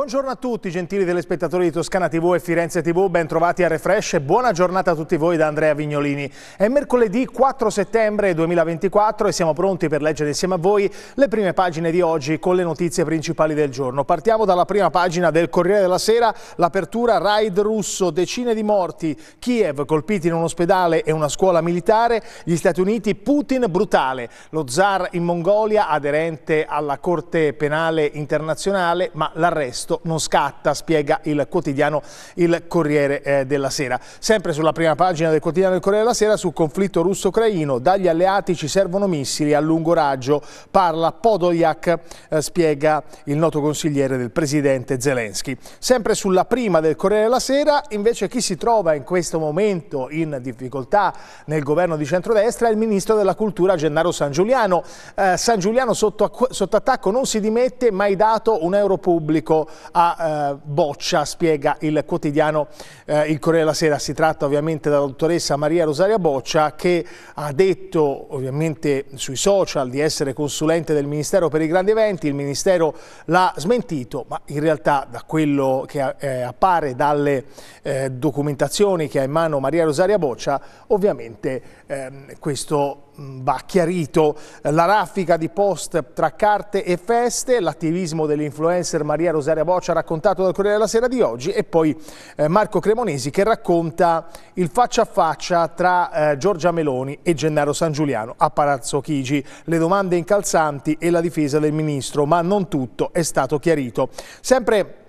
Buongiorno a tutti, gentili telespettatori di Toscana TV e Firenze TV, ben trovati a Refresh e buona giornata a tutti voi da Andrea Vignolini. È mercoledì 4 settembre 2024 e siamo pronti per leggere insieme a voi le prime pagine di oggi con le notizie principali del giorno. Partiamo dalla prima pagina del Corriere della Sera, l'apertura raid russo, decine di morti, Kiev colpiti in un ospedale e una scuola militare, gli Stati Uniti, Putin brutale, lo zar in Mongolia aderente alla Corte Penale Internazionale, ma l'arresto questo non scatta, spiega il quotidiano Il Corriere eh, della Sera. Sempre sulla prima pagina del quotidiano Il Corriere della Sera sul conflitto russo-ucraino, dagli alleati ci servono missili a lungo raggio, parla Podoliak, eh, spiega il noto consigliere del presidente Zelensky. Sempre sulla prima del Corriere della Sera, invece chi si trova in questo momento in difficoltà nel governo di centrodestra è il ministro della cultura Gennaro San Giuliano. Eh, San Giuliano sotto, sotto attacco non si dimette, mai dato un euro pubblico a eh, Boccia, spiega il quotidiano eh, Il Corriere della Sera. Si tratta ovviamente della dottoressa Maria Rosaria Boccia che ha detto ovviamente sui social di essere consulente del Ministero per i grandi eventi, il Ministero l'ha smentito, ma in realtà da quello che eh, appare dalle eh, documentazioni che ha in mano Maria Rosaria Boccia, ovviamente ehm, questo Mm, va chiarito eh, la raffica di post tra carte e feste, l'attivismo dell'influencer Maria Rosaria Boccia raccontato dal Corriere della Sera di oggi e poi eh, Marco Cremonesi che racconta il faccia a faccia tra eh, Giorgia Meloni e Gennaro San Giuliano a Palazzo Chigi, le domande incalzanti e la difesa del ministro, ma non tutto è stato chiarito. Sempre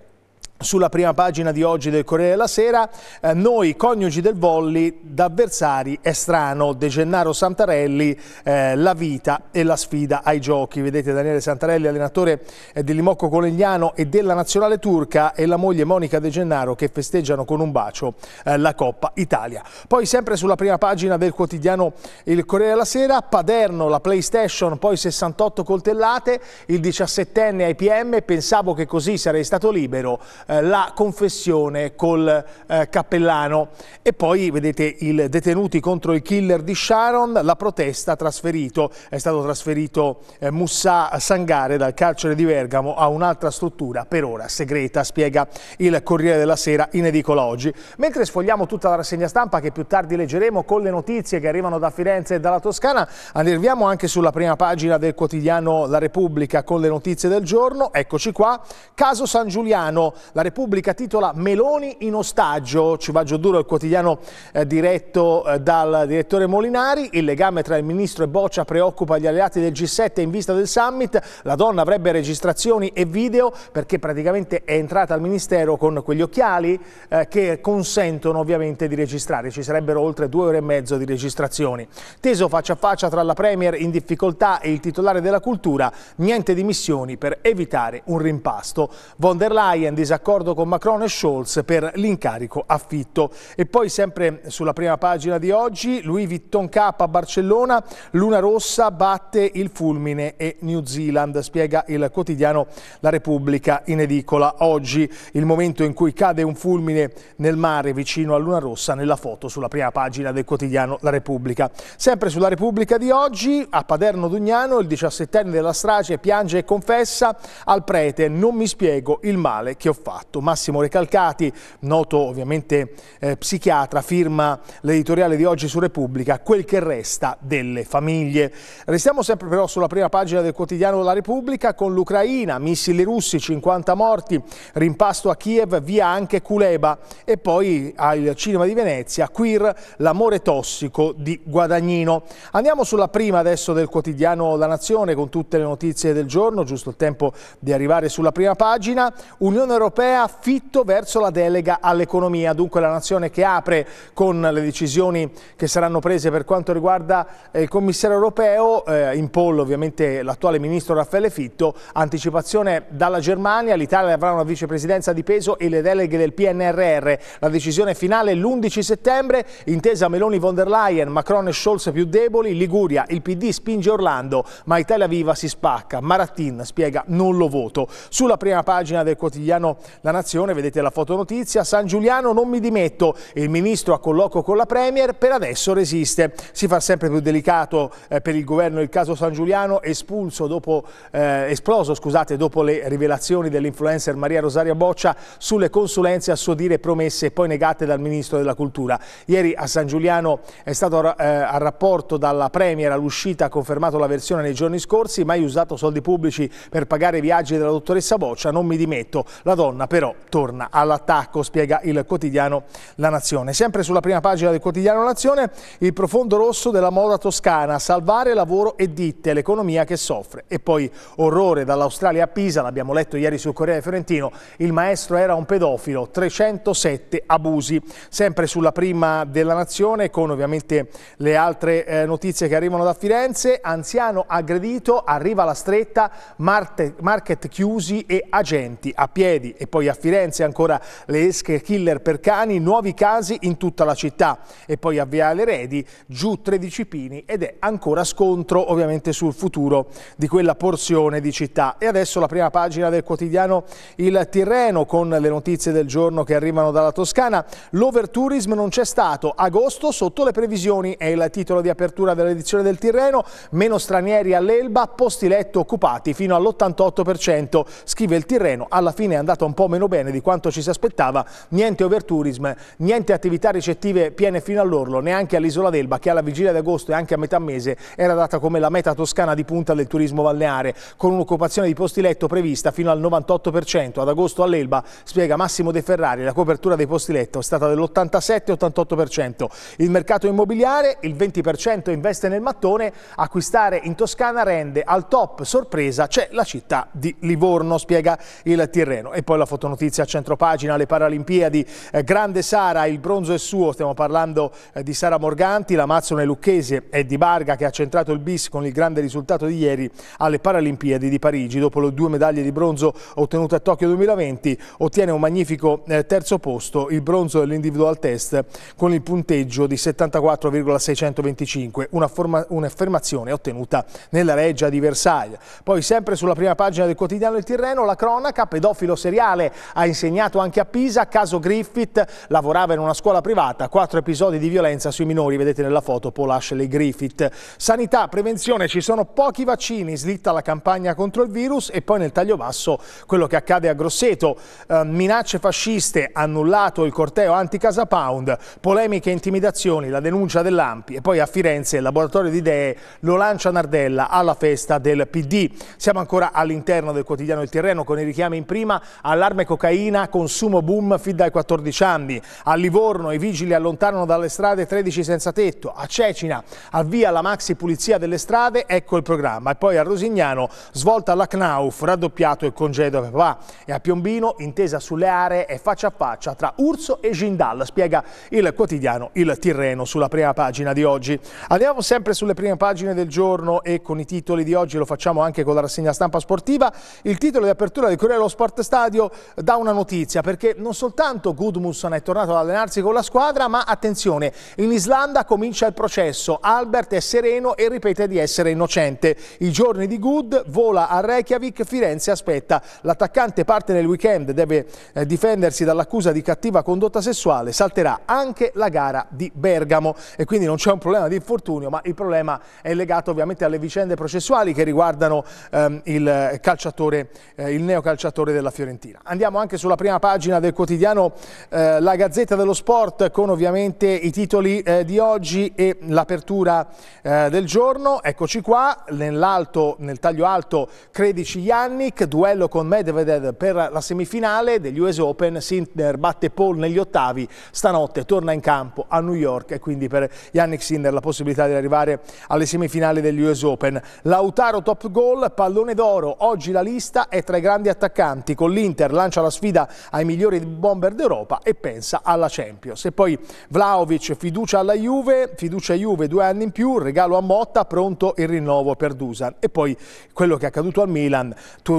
sulla prima pagina di oggi del Corriere della Sera, eh, noi coniugi del volley d'avversari è strano, De Gennaro Santarelli, eh, la vita e la sfida ai giochi. Vedete Daniele Santarelli, allenatore eh, di Limocco Colegnano e della nazionale turca e la moglie Monica De Gennaro che festeggiano con un bacio eh, la Coppa Italia. Poi sempre sulla prima pagina del quotidiano il Corriere della Sera, Paderno, la Playstation, poi 68 coltellate, il 17enne IPM, pensavo che così sarei stato libero eh, eh, la confessione col eh, cappellano. E poi vedete i detenuti contro il killer di Sharon, la protesta trasferito, è stato trasferito eh, Moussa Sangare dal carcere di Bergamo a un'altra struttura per ora segreta, spiega il Corriere della Sera in edicola oggi. Mentre sfogliamo tutta la rassegna stampa che più tardi leggeremo con le notizie che arrivano da Firenze e dalla Toscana, arriviamo anche sulla prima pagina del quotidiano La Repubblica con le notizie del giorno. Eccoci qua, caso San Giuliano, la la Repubblica titola Meloni in ostaggio, ci va giù duro il quotidiano eh, diretto eh, dal direttore Molinari, il legame tra il ministro e Boccia preoccupa gli alleati del G7 in vista del summit, la donna avrebbe registrazioni e video perché praticamente è entrata al ministero con quegli occhiali eh, che consentono ovviamente di registrare, ci sarebbero oltre due ore e mezzo di registrazioni. Teso faccia a faccia tra la Premier in difficoltà e il titolare della cultura, niente dimissioni per evitare un rimpasto. Von der Leyen disaccordo l'accordo con Macron e Scholz per l'incarico affitto. E poi sempre sulla prima pagina di oggi, Louis Vuitton K a Barcellona, Luna Rossa batte il fulmine e New Zealand, spiega il quotidiano La Repubblica in edicola. Oggi il momento in cui cade un fulmine nel mare vicino a Luna Rossa nella foto sulla prima pagina del quotidiano La Repubblica. Sempre sulla Repubblica di oggi, a Paderno Dugnano, il 17enne della strage piange e confessa al prete non mi spiego il male che ho fatto patto. Massimo Recalcati, noto ovviamente eh, psichiatra, firma l'editoriale di oggi su Repubblica, quel che resta delle famiglie. Restiamo sempre però sulla prima pagina del quotidiano La Repubblica con l'Ucraina, missili russi, 50 morti, rimpasto a Kiev, via anche Kuleba e poi al cinema di Venezia, Queer, l'amore tossico di Guadagnino. Andiamo sulla prima adesso del quotidiano La Nazione con tutte le notizie del giorno, giusto il tempo di arrivare sulla prima pagina. Unione Europea europea fitto verso la delega all'economia. Dunque la nazione che apre con le decisioni che saranno prese per quanto riguarda eh, il commissario europeo, eh, in pollo ovviamente l'attuale ministro Raffaele Fitto, anticipazione dalla Germania, l'Italia avrà una vicepresidenza di peso e le deleghe del PNRR. La decisione finale l'11 settembre, intesa Meloni von der Leyen, Macron e Scholz più deboli, Liguria, il PD spinge Orlando, ma Italia Viva si spacca. Maratin spiega non lo voto. Sulla prima pagina del quotidiano la Nazione, vedete la fotonotizia, San Giuliano non mi dimetto, il ministro a colloquio con la Premier per adesso resiste. Si fa sempre più delicato eh, per il governo il caso San Giuliano espulso dopo, eh, esploso scusate, dopo le rivelazioni dell'influencer Maria Rosaria Boccia sulle consulenze a suo dire promesse e poi negate dal ministro della Cultura. Ieri a San Giuliano è stato eh, a rapporto dalla Premier all'uscita ha confermato la versione nei giorni scorsi, mai usato soldi pubblici per pagare i viaggi della dottoressa Boccia, non mi dimetto. La donna Colonna però torna all'attacco, spiega il quotidiano La Nazione. Sempre sulla prima pagina del quotidiano La Nazione, il profondo rosso della moda toscana, salvare lavoro e ditte, l'economia che soffre. E poi orrore dall'Australia a Pisa, l'abbiamo letto ieri sul Corriere Fiorentino, il maestro era un pedofilo, 307 abusi. Sempre sulla prima della Nazione, con ovviamente le altre eh, notizie che arrivano da Firenze, anziano aggredito, arriva la stretta, market chiusi e agenti a piedi e poi a Firenze ancora le esche killer per cani, nuovi casi in tutta la città e poi a Viale Redi giù 13 pini ed è ancora scontro ovviamente sul futuro di quella porzione di città. E adesso la prima pagina del quotidiano Il Tirreno con le notizie del giorno che arrivano dalla Toscana. L'overtourism non c'è stato, agosto sotto le previsioni è il titolo di apertura dell'edizione del Tirreno, meno stranieri all'Elba, posti letto occupati fino all'88%, scrive il Tirreno, alla fine è andato un po' po' meno bene di quanto ci si aspettava, niente overtourism, niente attività ricettive piene fino all'orlo, neanche all'isola d'Elba che alla vigilia di agosto e anche a metà mese era data come la meta toscana di punta del turismo balneare, con un'occupazione di posti letto prevista fino al 98%. Ad agosto all'Elba, spiega Massimo De Ferrari, la copertura dei posti letto è stata dell'87-88%. Il mercato immobiliare, il 20% investe nel mattone, acquistare in Toscana rende al top sorpresa c'è la città di Livorno, spiega il Tirreno. E poi la fotonotizia a centropagina, le Paralimpiadi, eh, grande Sara, il bronzo è suo, stiamo parlando eh, di Sara Morganti, l'Amazzone Lucchese e di Barga che ha centrato il bis con il grande risultato di ieri alle Paralimpiadi di Parigi, dopo le due medaglie di bronzo ottenute a Tokyo 2020, ottiene un magnifico eh, terzo posto, il bronzo dell'individual test con il punteggio di 74,625, un'affermazione ottenuta nella reggia di Versailles. Poi sempre sulla prima pagina del quotidiano Il Tirreno, la cronaca, pedofilo seriale Mondiale, ha insegnato anche a Pisa, caso Griffith lavorava in una scuola privata, quattro episodi di violenza sui minori, vedete nella foto Paul Ashley Griffith. Sanità, prevenzione, ci sono pochi vaccini, slitta la campagna contro il virus e poi nel taglio basso quello che accade a Grosseto, eh, minacce fasciste, annullato il corteo anti-Casa Pound, polemiche e intimidazioni, la denuncia dell'Ampi e poi a Firenze il laboratorio di idee lo lancia Nardella alla festa del PD. Siamo ancora all'interno del quotidiano Il Terreno con i richiami in prima alla allarme cocaina, consumo boom fin dai 14 anni. A Livorno i vigili allontanano dalle strade 13 senza tetto. A Cecina avvia la maxi pulizia delle strade, ecco il programma. E poi a Rosignano svolta la Knauf, raddoppiato il congedo a papà. E a Piombino intesa sulle aree e faccia a faccia tra Urso e Gindal, spiega il quotidiano Il Tirreno sulla prima pagina di oggi. Andiamo sempre sulle prime pagine del giorno e con i titoli di oggi lo facciamo anche con la rassegna stampa sportiva. Il titolo di apertura del Corriere dello Sport Stadio da una notizia, perché non soltanto Gudmundsson è tornato ad allenarsi con la squadra, ma attenzione, in Islanda comincia il processo, Albert è sereno e ripete di essere innocente. I giorni di Gud vola a Reykjavik, Firenze aspetta. L'attaccante parte nel weekend, deve eh, difendersi dall'accusa di cattiva condotta sessuale, salterà anche la gara di Bergamo e quindi non c'è un problema di infortunio, ma il problema è legato ovviamente alle vicende processuali che riguardano ehm, il calciatore, eh, il neocalciatore della Fiorentina. Andiamo anche sulla prima pagina del quotidiano eh, La Gazzetta dello Sport con ovviamente i titoli eh, di oggi e l'apertura eh, del giorno. Eccoci qua, nel taglio alto Credici Yannick, duello con Medvedev per la semifinale degli US Open, Sinner batte Paul negli ottavi, stanotte torna in campo a New York e quindi per Yannick Sinner la possibilità di arrivare alle semifinali degli US Open. Lautaro top goal, pallone d'oro, oggi la lista è tra i grandi attaccanti con l'Inter bomber, lancia la sfida ai migliori bomber d'Europa e pensa alla Champions. E poi Vlaovic, fiducia alla Juve, fiducia a Juve due anni in più, regalo a Motta, pronto il rinnovo per Dusan. E poi quello che è accaduto al Milan,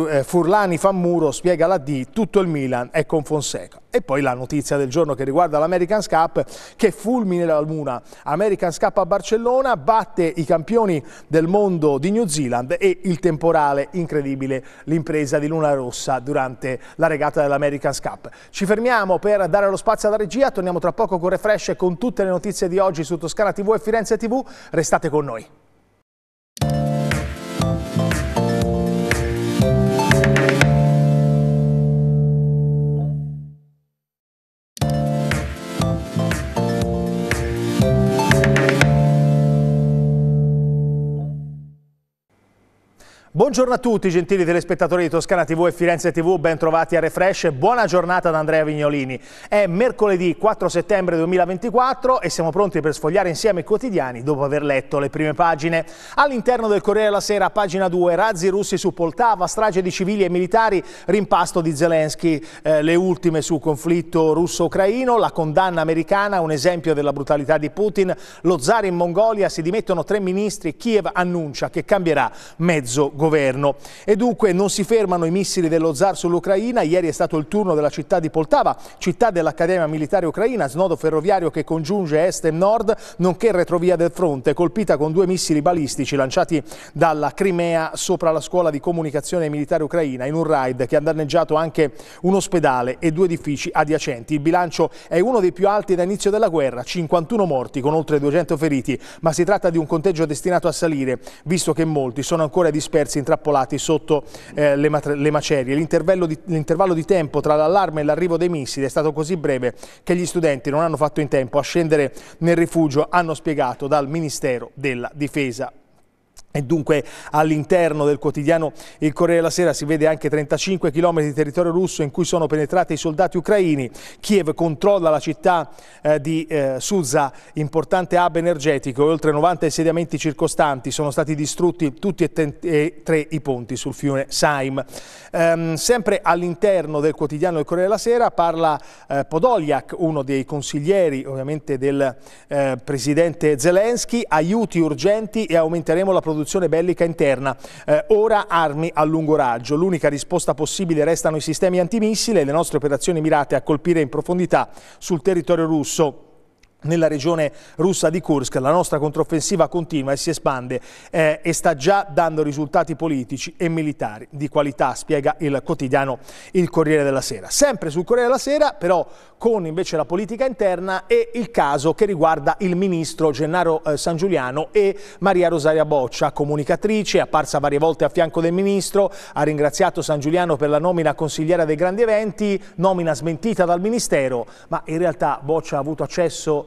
eh, Furlani fa muro, spiega la D, tutto il Milan è con Fonseca. E poi la notizia del giorno che riguarda l'American Cup, che fulmine la luna. American Cup a Barcellona, batte i campioni del mondo di New Zealand e il temporale incredibile, l'impresa di Luna Rossa durante la la regata dell'American's Cup. Ci fermiamo per dare lo spazio alla regia, torniamo tra poco con Refresh e con tutte le notizie di oggi su Toscana TV e Firenze TV. Restate con noi. Buongiorno a tutti gentili telespettatori di Toscana TV e Firenze TV, ben trovati a Refresh buona giornata da Andrea Vignolini. È mercoledì 4 settembre 2024 e siamo pronti per sfogliare insieme i quotidiani dopo aver letto le prime pagine. All'interno del Corriere della Sera, pagina 2, razzi russi su Poltava, strage di civili e militari, rimpasto di Zelensky, eh, le ultime sul conflitto russo-ucraino, la condanna americana, un esempio della brutalità di Putin, lo zar in Mongolia, si dimettono tre ministri, Kiev annuncia che cambierà mezzo governo governo. E dunque non si fermano i missili dello zar sull'Ucraina. Ieri è stato il turno della città di Poltava, città dell'Accademia Militare Ucraina, snodo ferroviario che congiunge est e nord, nonché retrovia del fronte, colpita con due missili balistici lanciati dalla Crimea sopra la scuola di comunicazione militare ucraina in un raid che ha danneggiato anche un ospedale e due edifici adiacenti. Il bilancio è uno dei più alti da inizio della guerra, 51 morti con oltre 200 feriti, ma si tratta di un conteggio destinato a salire, visto che molti sono ancora dispersi pezzi intrappolati sotto eh, le, le, macerie. L'intervallo di, di, tempo tra l'allarme e l'arrivo dei missili è stato così breve che gli studenti non hanno fatto in tempo a scendere nel rifugio, hanno spiegato dal Ministero della Difesa. E dunque all'interno del quotidiano Il Corriere della Sera si vede anche 35 km di territorio russo in cui sono penetrati i soldati ucraini. Kiev controlla la città eh, di eh, Suza, importante hub energetico, oltre 90 insediamenti circostanti. Sono stati distrutti tutti e, e tre i ponti sul fiume Saim. Ehm, sempre all'interno del quotidiano Il Corriere della Sera parla eh, Podoliak, uno dei consiglieri ovviamente del eh, presidente Zelensky. Aiuti urgenti e aumenteremo la produzione produzione bellica interna. Eh, ora armi a lungo raggio. L'unica risposta possibile restano i sistemi antimissile e le nostre operazioni mirate a colpire in profondità sul territorio russo nella regione russa di Kursk la nostra controffensiva continua e si espande eh, e sta già dando risultati politici e militari di qualità, spiega il quotidiano Il Corriere della Sera. Sempre sul Corriere della Sera però con invece la politica interna e il caso che riguarda il ministro Gennaro eh, San Giuliano e Maria Rosaria Boccia, comunicatrice, apparsa varie volte a fianco del ministro, ha ringraziato San Giuliano per la nomina consigliera dei grandi eventi, nomina smentita dal ministero, ma in realtà Boccia ha avuto accesso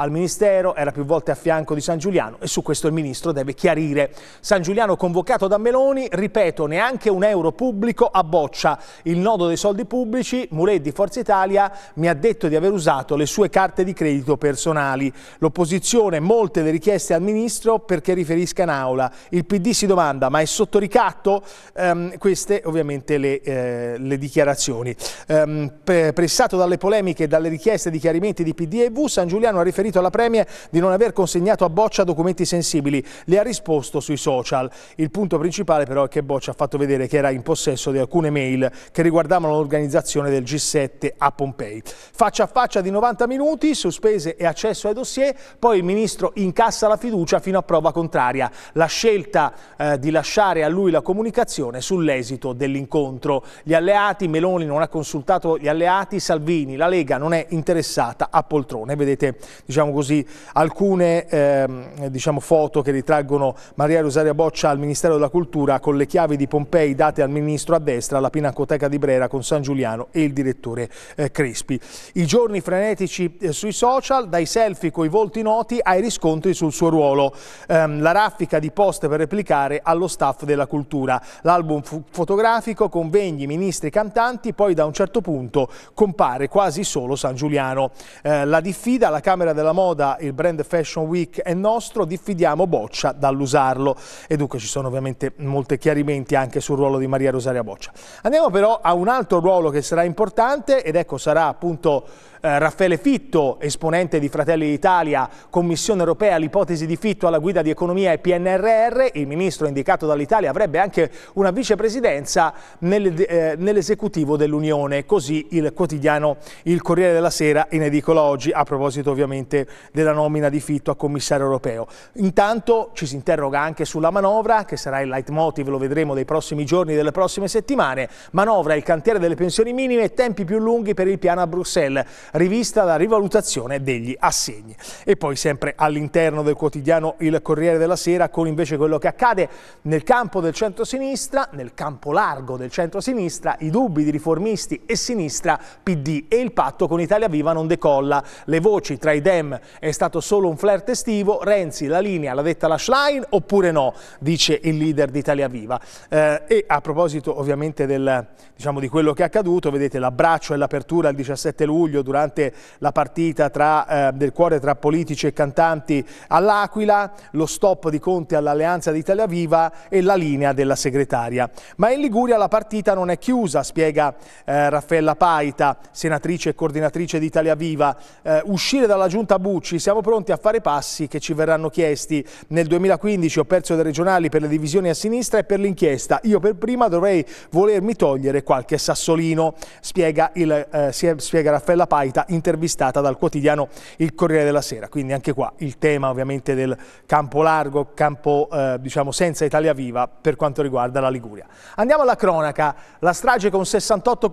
al Ministero, era più volte a fianco di San Giuliano e su questo il Ministro deve chiarire. San Giuliano convocato da Meloni, ripeto, neanche un euro pubblico a boccia. Il nodo dei soldi pubblici, di Forza Italia mi ha detto di aver usato le sue carte di credito personali. L'opposizione molte le richieste al Ministro perché riferisca in aula. Il PD si domanda ma è sotto ricatto? Um, queste ovviamente le, eh, le dichiarazioni. Um, pressato dalle polemiche e dalle richieste di chiarimenti di PD e V, San Giuliano ha riferito riferito alla Premier di non aver consegnato a Boccia documenti sensibili. Le ha risposto sui social. Il punto principale però è che Boccia ha fatto vedere che era in possesso di alcune mail che riguardavano l'organizzazione del G7 a Pompei. Faccia a faccia di 90 minuti sospese e accesso ai dossier, poi il ministro incassa la fiducia fino a prova contraria. La scelta eh, di lasciare a lui la comunicazione sull'esito dell'incontro. Gli alleati, Meloni non ha consultato gli alleati, Salvini, la Lega non è interessata a poltrone. Vedete, diciamo, diciamo così, alcune eh, diciamo, foto che ritraggono Maria Rosaria Boccia al Ministero della Cultura con le chiavi di Pompei date al Ministro a destra alla Pinacoteca di Brera con San Giuliano e il direttore eh, Crespi. I giorni frenetici eh, sui social, dai selfie coi volti noti ai riscontri sul suo ruolo. Ehm, la raffica di post per replicare allo staff della cultura. L'album fotografico, convegni, ministri, cantanti, poi da un certo punto compare quasi solo San Giuliano. Eh, la diffida alla Camera della della moda, il brand Fashion Week è nostro, diffidiamo Boccia dall'usarlo. E dunque ci sono ovviamente molti chiarimenti anche sul ruolo di Maria Rosaria Boccia. Andiamo però a un altro ruolo che sarà importante ed ecco sarà appunto eh, Raffaele Fitto, esponente di Fratelli d'Italia, Commissione europea, l'ipotesi di Fitto alla guida di economia e PNRR, il ministro indicato dall'Italia avrebbe anche una vicepresidenza nel, eh, nell'esecutivo dell'Unione, così il quotidiano Il Corriere della Sera in edicola oggi, a proposito ovviamente della nomina di Fitto a commissario europeo. Intanto ci si interroga anche sulla manovra, che sarà il leitmotiv, lo vedremo dei prossimi giorni, delle prossime settimane, manovra, il cantiere delle pensioni minime e tempi più lunghi per il piano a Bruxelles rivista la rivalutazione degli assegni. E poi sempre all'interno del quotidiano Il Corriere della Sera con invece quello che accade nel campo del centro-sinistra, nel campo largo del centro-sinistra, i dubbi di riformisti e sinistra, PD e il patto con Italia Viva non decolla. Le voci tra i Dem è stato solo un flirt estivo, Renzi la linea l'ha detta la Schlein oppure no, dice il leader di Italia Viva. Eh, e a proposito ovviamente del, diciamo, di quello che è accaduto, vedete l'abbraccio e l'apertura il 17 luglio durante durante la partita tra, eh, del cuore tra politici e cantanti all'Aquila, lo stop di Conte all'alleanza d'Italia Viva e la linea della segretaria. Ma in Liguria la partita non è chiusa, spiega eh, Raffaella Paita, senatrice e coordinatrice d'Italia Viva. Eh, uscire dalla giunta Bucci, siamo pronti a fare passi che ci verranno chiesti. Nel 2015 ho perso le regionali per le divisioni a sinistra e per l'inchiesta. Io per prima dovrei volermi togliere qualche sassolino, spiega, il, eh, spiega Raffaella Paita Paita intervistata dal quotidiano Il Corriere della Sera. Quindi anche qua il tema ovviamente del campo largo, campo eh, diciamo senza Italia Viva per quanto riguarda la Liguria. Andiamo alla cronaca, la strage con 68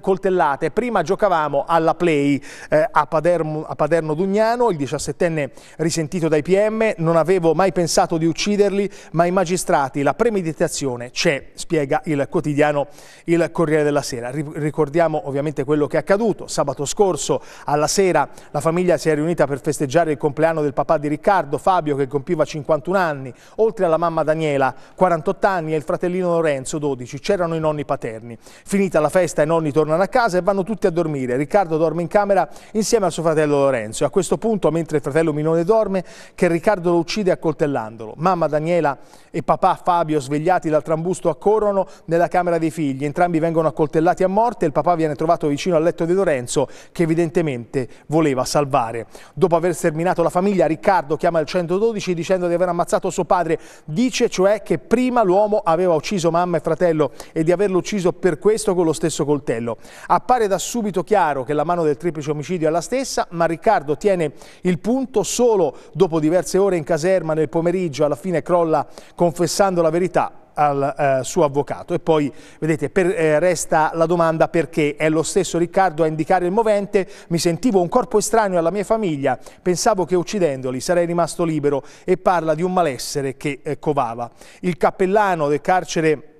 coltellate, prima giocavamo alla play eh, a, Padermo, a Paderno Dugnano, il 17enne risentito dai PM, non avevo mai pensato di ucciderli, ma i magistrati, la premeditazione c'è, spiega il quotidiano Il Corriere della Sera. Ricordiamo ovviamente quello che è accaduto sabato scorso, scorso alla sera la famiglia si è riunita per festeggiare il compleanno del papà di Riccardo, Fabio che compiva 51 anni, oltre alla mamma Daniela, 48 anni e il fratellino Lorenzo, 12. C'erano i nonni paterni. Finita la festa i nonni tornano a casa e vanno tutti a dormire. Riccardo dorme in camera insieme a suo fratello Lorenzo. E a questo punto, mentre il fratello minore dorme, che Riccardo lo uccide accoltellandolo. Mamma Daniela e papà Fabio, svegliati dal trambusto, accorrono nella camera dei figli. Entrambi vengono accoltellati a morte e il papà viene trovato vicino al letto di Lorenzo che evidentemente voleva salvare. Dopo aver sterminato la famiglia, Riccardo chiama il 112 dicendo di aver ammazzato suo padre. Dice cioè che prima l'uomo aveva ucciso mamma e fratello e di averlo ucciso per questo con lo stesso coltello. Appare da subito chiaro che la mano del triplice omicidio è la stessa, ma Riccardo tiene il punto solo dopo diverse ore in caserma nel pomeriggio, alla fine crolla confessando la verità al eh, suo avvocato. E poi, vedete, per, eh, resta la domanda perché è lo stesso Riccardo a indicare il movente, mi sentivo un corpo estraneo alla mia famiglia, pensavo che uccidendoli sarei rimasto libero e parla di un malessere che eh, covava. Il cappellano del carcere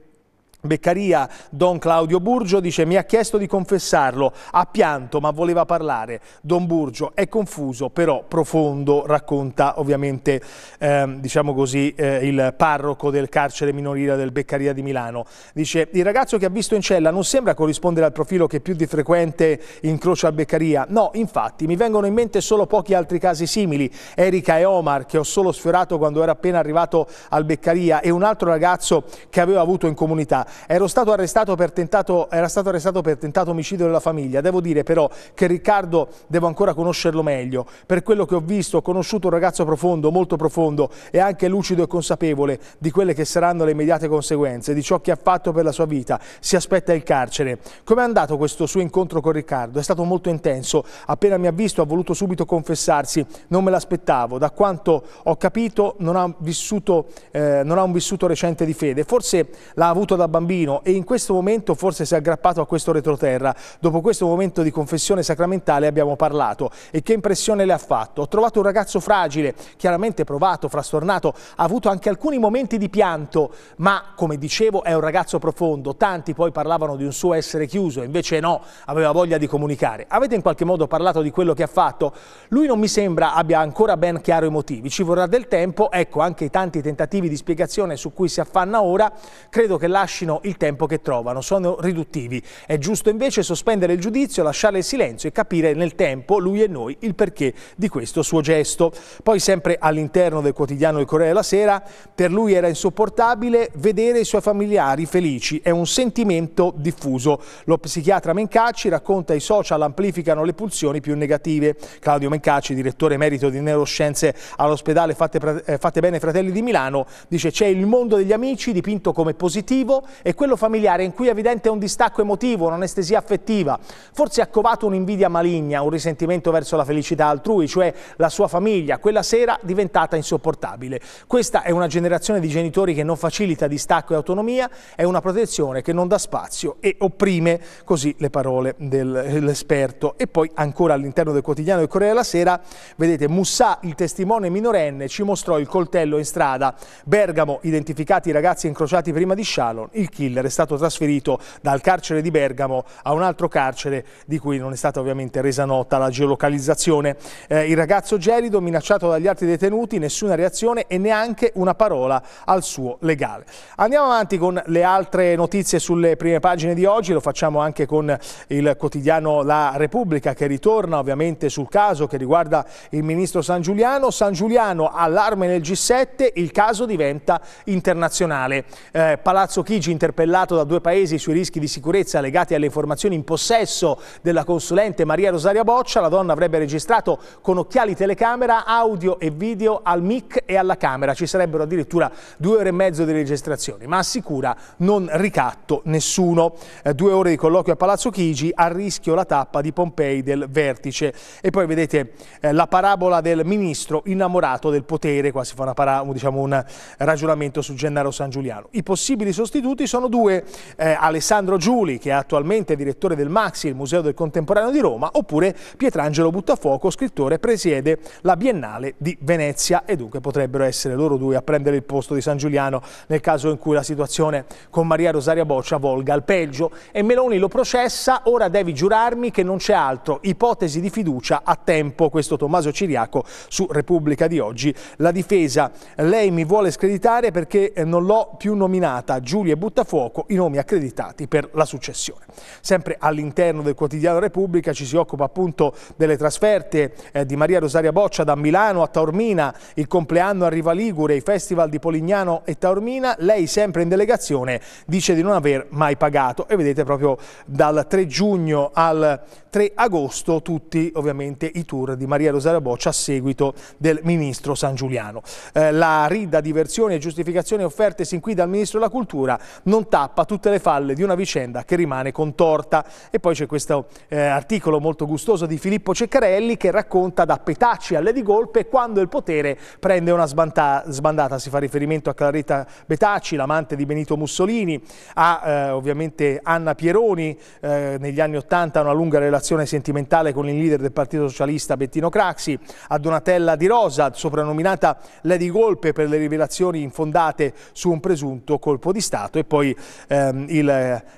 Beccaria, Don Claudio Burgio dice mi ha chiesto di confessarlo, ha pianto ma voleva parlare, Don Burgio è confuso però profondo, racconta ovviamente ehm, diciamo così, eh, il parroco del carcere minorile del Beccaria di Milano, dice il ragazzo che ha visto in cella non sembra corrispondere al profilo che più di frequente incrocia a Beccaria, no infatti mi vengono in mente solo pochi altri casi simili, Erika e Omar che ho solo sfiorato quando era appena arrivato al Beccaria e un altro ragazzo che avevo avuto in comunità, Ero stato arrestato per tentato, era stato arrestato per tentato omicidio della famiglia. Devo dire però che Riccardo devo ancora conoscerlo meglio. Per quello che ho visto, ho conosciuto un ragazzo profondo, molto profondo e anche lucido e consapevole di quelle che saranno le immediate conseguenze, di ciò che ha fatto per la sua vita. Si aspetta il carcere. Com'è andato questo suo incontro con Riccardo? È stato molto intenso. Appena mi ha visto ha voluto subito confessarsi. Non me l'aspettavo. Da quanto ho capito non ha, vissuto, eh, non ha un vissuto recente di fede. Forse l'ha avuto da bambino bambino e in questo momento forse si è aggrappato a questo retroterra. Dopo questo momento di confessione sacramentale abbiamo parlato e che impressione le ha fatto? Ho trovato un ragazzo fragile, chiaramente provato, frastornato, ha avuto anche alcuni momenti di pianto, ma come dicevo è un ragazzo profondo, tanti poi parlavano di un suo essere chiuso, invece no, aveva voglia di comunicare. Avete in qualche modo parlato di quello che ha fatto? Lui non mi sembra abbia ancora ben chiaro i motivi, ci vorrà del tempo, ecco anche i tanti tentativi di spiegazione su cui si affanna ora, credo che lasci accorcino il tempo che trovano, sono riduttivi. È giusto invece sospendere il giudizio, lasciare il silenzio e capire nel tempo, lui e noi, il perché di questo suo gesto. Poi sempre all'interno del quotidiano Il Corriere della Sera, per lui era insopportabile vedere i suoi familiari felici, è un sentimento diffuso. Lo psichiatra Mencacci racconta i social amplificano le pulsioni più negative. Claudio Mencacci, direttore emerito di neuroscienze all'ospedale Fatte, eh, Fate Bene Fratelli di Milano, dice c'è il mondo degli amici dipinto come positivo e quello familiare in cui è evidente un distacco emotivo, un'anestesia affettiva. Forse ha covato un'invidia maligna, un risentimento verso la felicità altrui, cioè la sua famiglia, quella sera diventata insopportabile. Questa è una generazione di genitori che non facilita distacco e autonomia, è una protezione che non dà spazio e opprime, così le parole dell'esperto. E poi ancora all'interno del quotidiano del Corriere della Sera, vedete Mussà, il testimone minorenne, ci mostrò il coltello in strada. Bergamo, identificati i ragazzi incrociati prima di Shalom, il killer è stato trasferito dal carcere di Bergamo a un altro carcere di cui non è stata ovviamente resa nota la geolocalizzazione. Eh, il ragazzo gelido minacciato dagli altri detenuti, nessuna reazione e neanche una parola al suo legale. Andiamo avanti con le altre notizie sulle prime pagine di oggi, lo facciamo anche con il quotidiano La Repubblica che ritorna ovviamente sul caso che riguarda il ministro San Giuliano. San Giuliano allarme nel G7, il caso diventa internazionale. Eh, Palazzo Chigi interpellato da due paesi sui rischi di sicurezza legati alle informazioni in possesso della consulente Maria Rosaria Boccia, la donna avrebbe registrato con occhiali telecamera audio e video al mic e alla camera. Ci sarebbero addirittura due ore e mezzo di registrazioni, ma assicura non ricatto nessuno. Eh, due ore di colloquio a Palazzo Chigi, a rischio la tappa di Pompei del vertice. E poi vedete eh, la parabola del ministro innamorato del potere, qua si fa una, diciamo, un ragionamento su Gennaro San Giuliano. I possibili sostituti sono due, eh, Alessandro Giuli, che è attualmente direttore del Maxi, il Museo del Contemporaneo di Roma, oppure Pietrangelo Buttafuoco, scrittore, presiede la Biennale di Venezia e dunque potrebbero essere loro due a prendere il posto di San Giuliano nel caso in cui la situazione con Maria Rosaria Boccia volga al peggio. E Meloni lo processa, ora devi giurarmi che non c'è altro, ipotesi di fiducia a tempo, questo Tommaso Ciriaco su Repubblica di oggi. La difesa, lei mi vuole screditare perché non l'ho più nominata, Giulia Buttafuoco Buttafuoco i nomi accreditati per la successione. Sempre all'interno del quotidiano Repubblica ci si occupa appunto delle trasferte eh, di Maria Rosaria Boccia da Milano a Taormina, il compleanno a Riva Ligure, i festival di Polignano e Taormina, lei sempre in delegazione dice di non aver mai pagato e vedete proprio dal 3 giugno al 3 agosto tutti ovviamente i tour di Maria Rosaria Boccia a seguito del ministro San Giuliano. Eh, la rida di versioni e giustificazioni offerte sin qui dal ministro della Cultura non tappa tutte le falle di una vicenda che rimane contorta. E poi c'è questo eh, articolo molto gustoso di Filippo Ceccarelli che racconta da petacci alle di golpe quando il potere prende una sbandata. Si fa riferimento a Claretta Betacci, l'amante di Benito Mussolini, a eh, ovviamente Anna Pieroni, eh, negli anni Ottanta una lunga relazione relazione sentimentale con il leader del Partito Socialista Bettino Craxi, a Donatella Di Rosa, soprannominata Lady Golpe per le rivelazioni infondate su un presunto colpo di Stato e poi ehm, il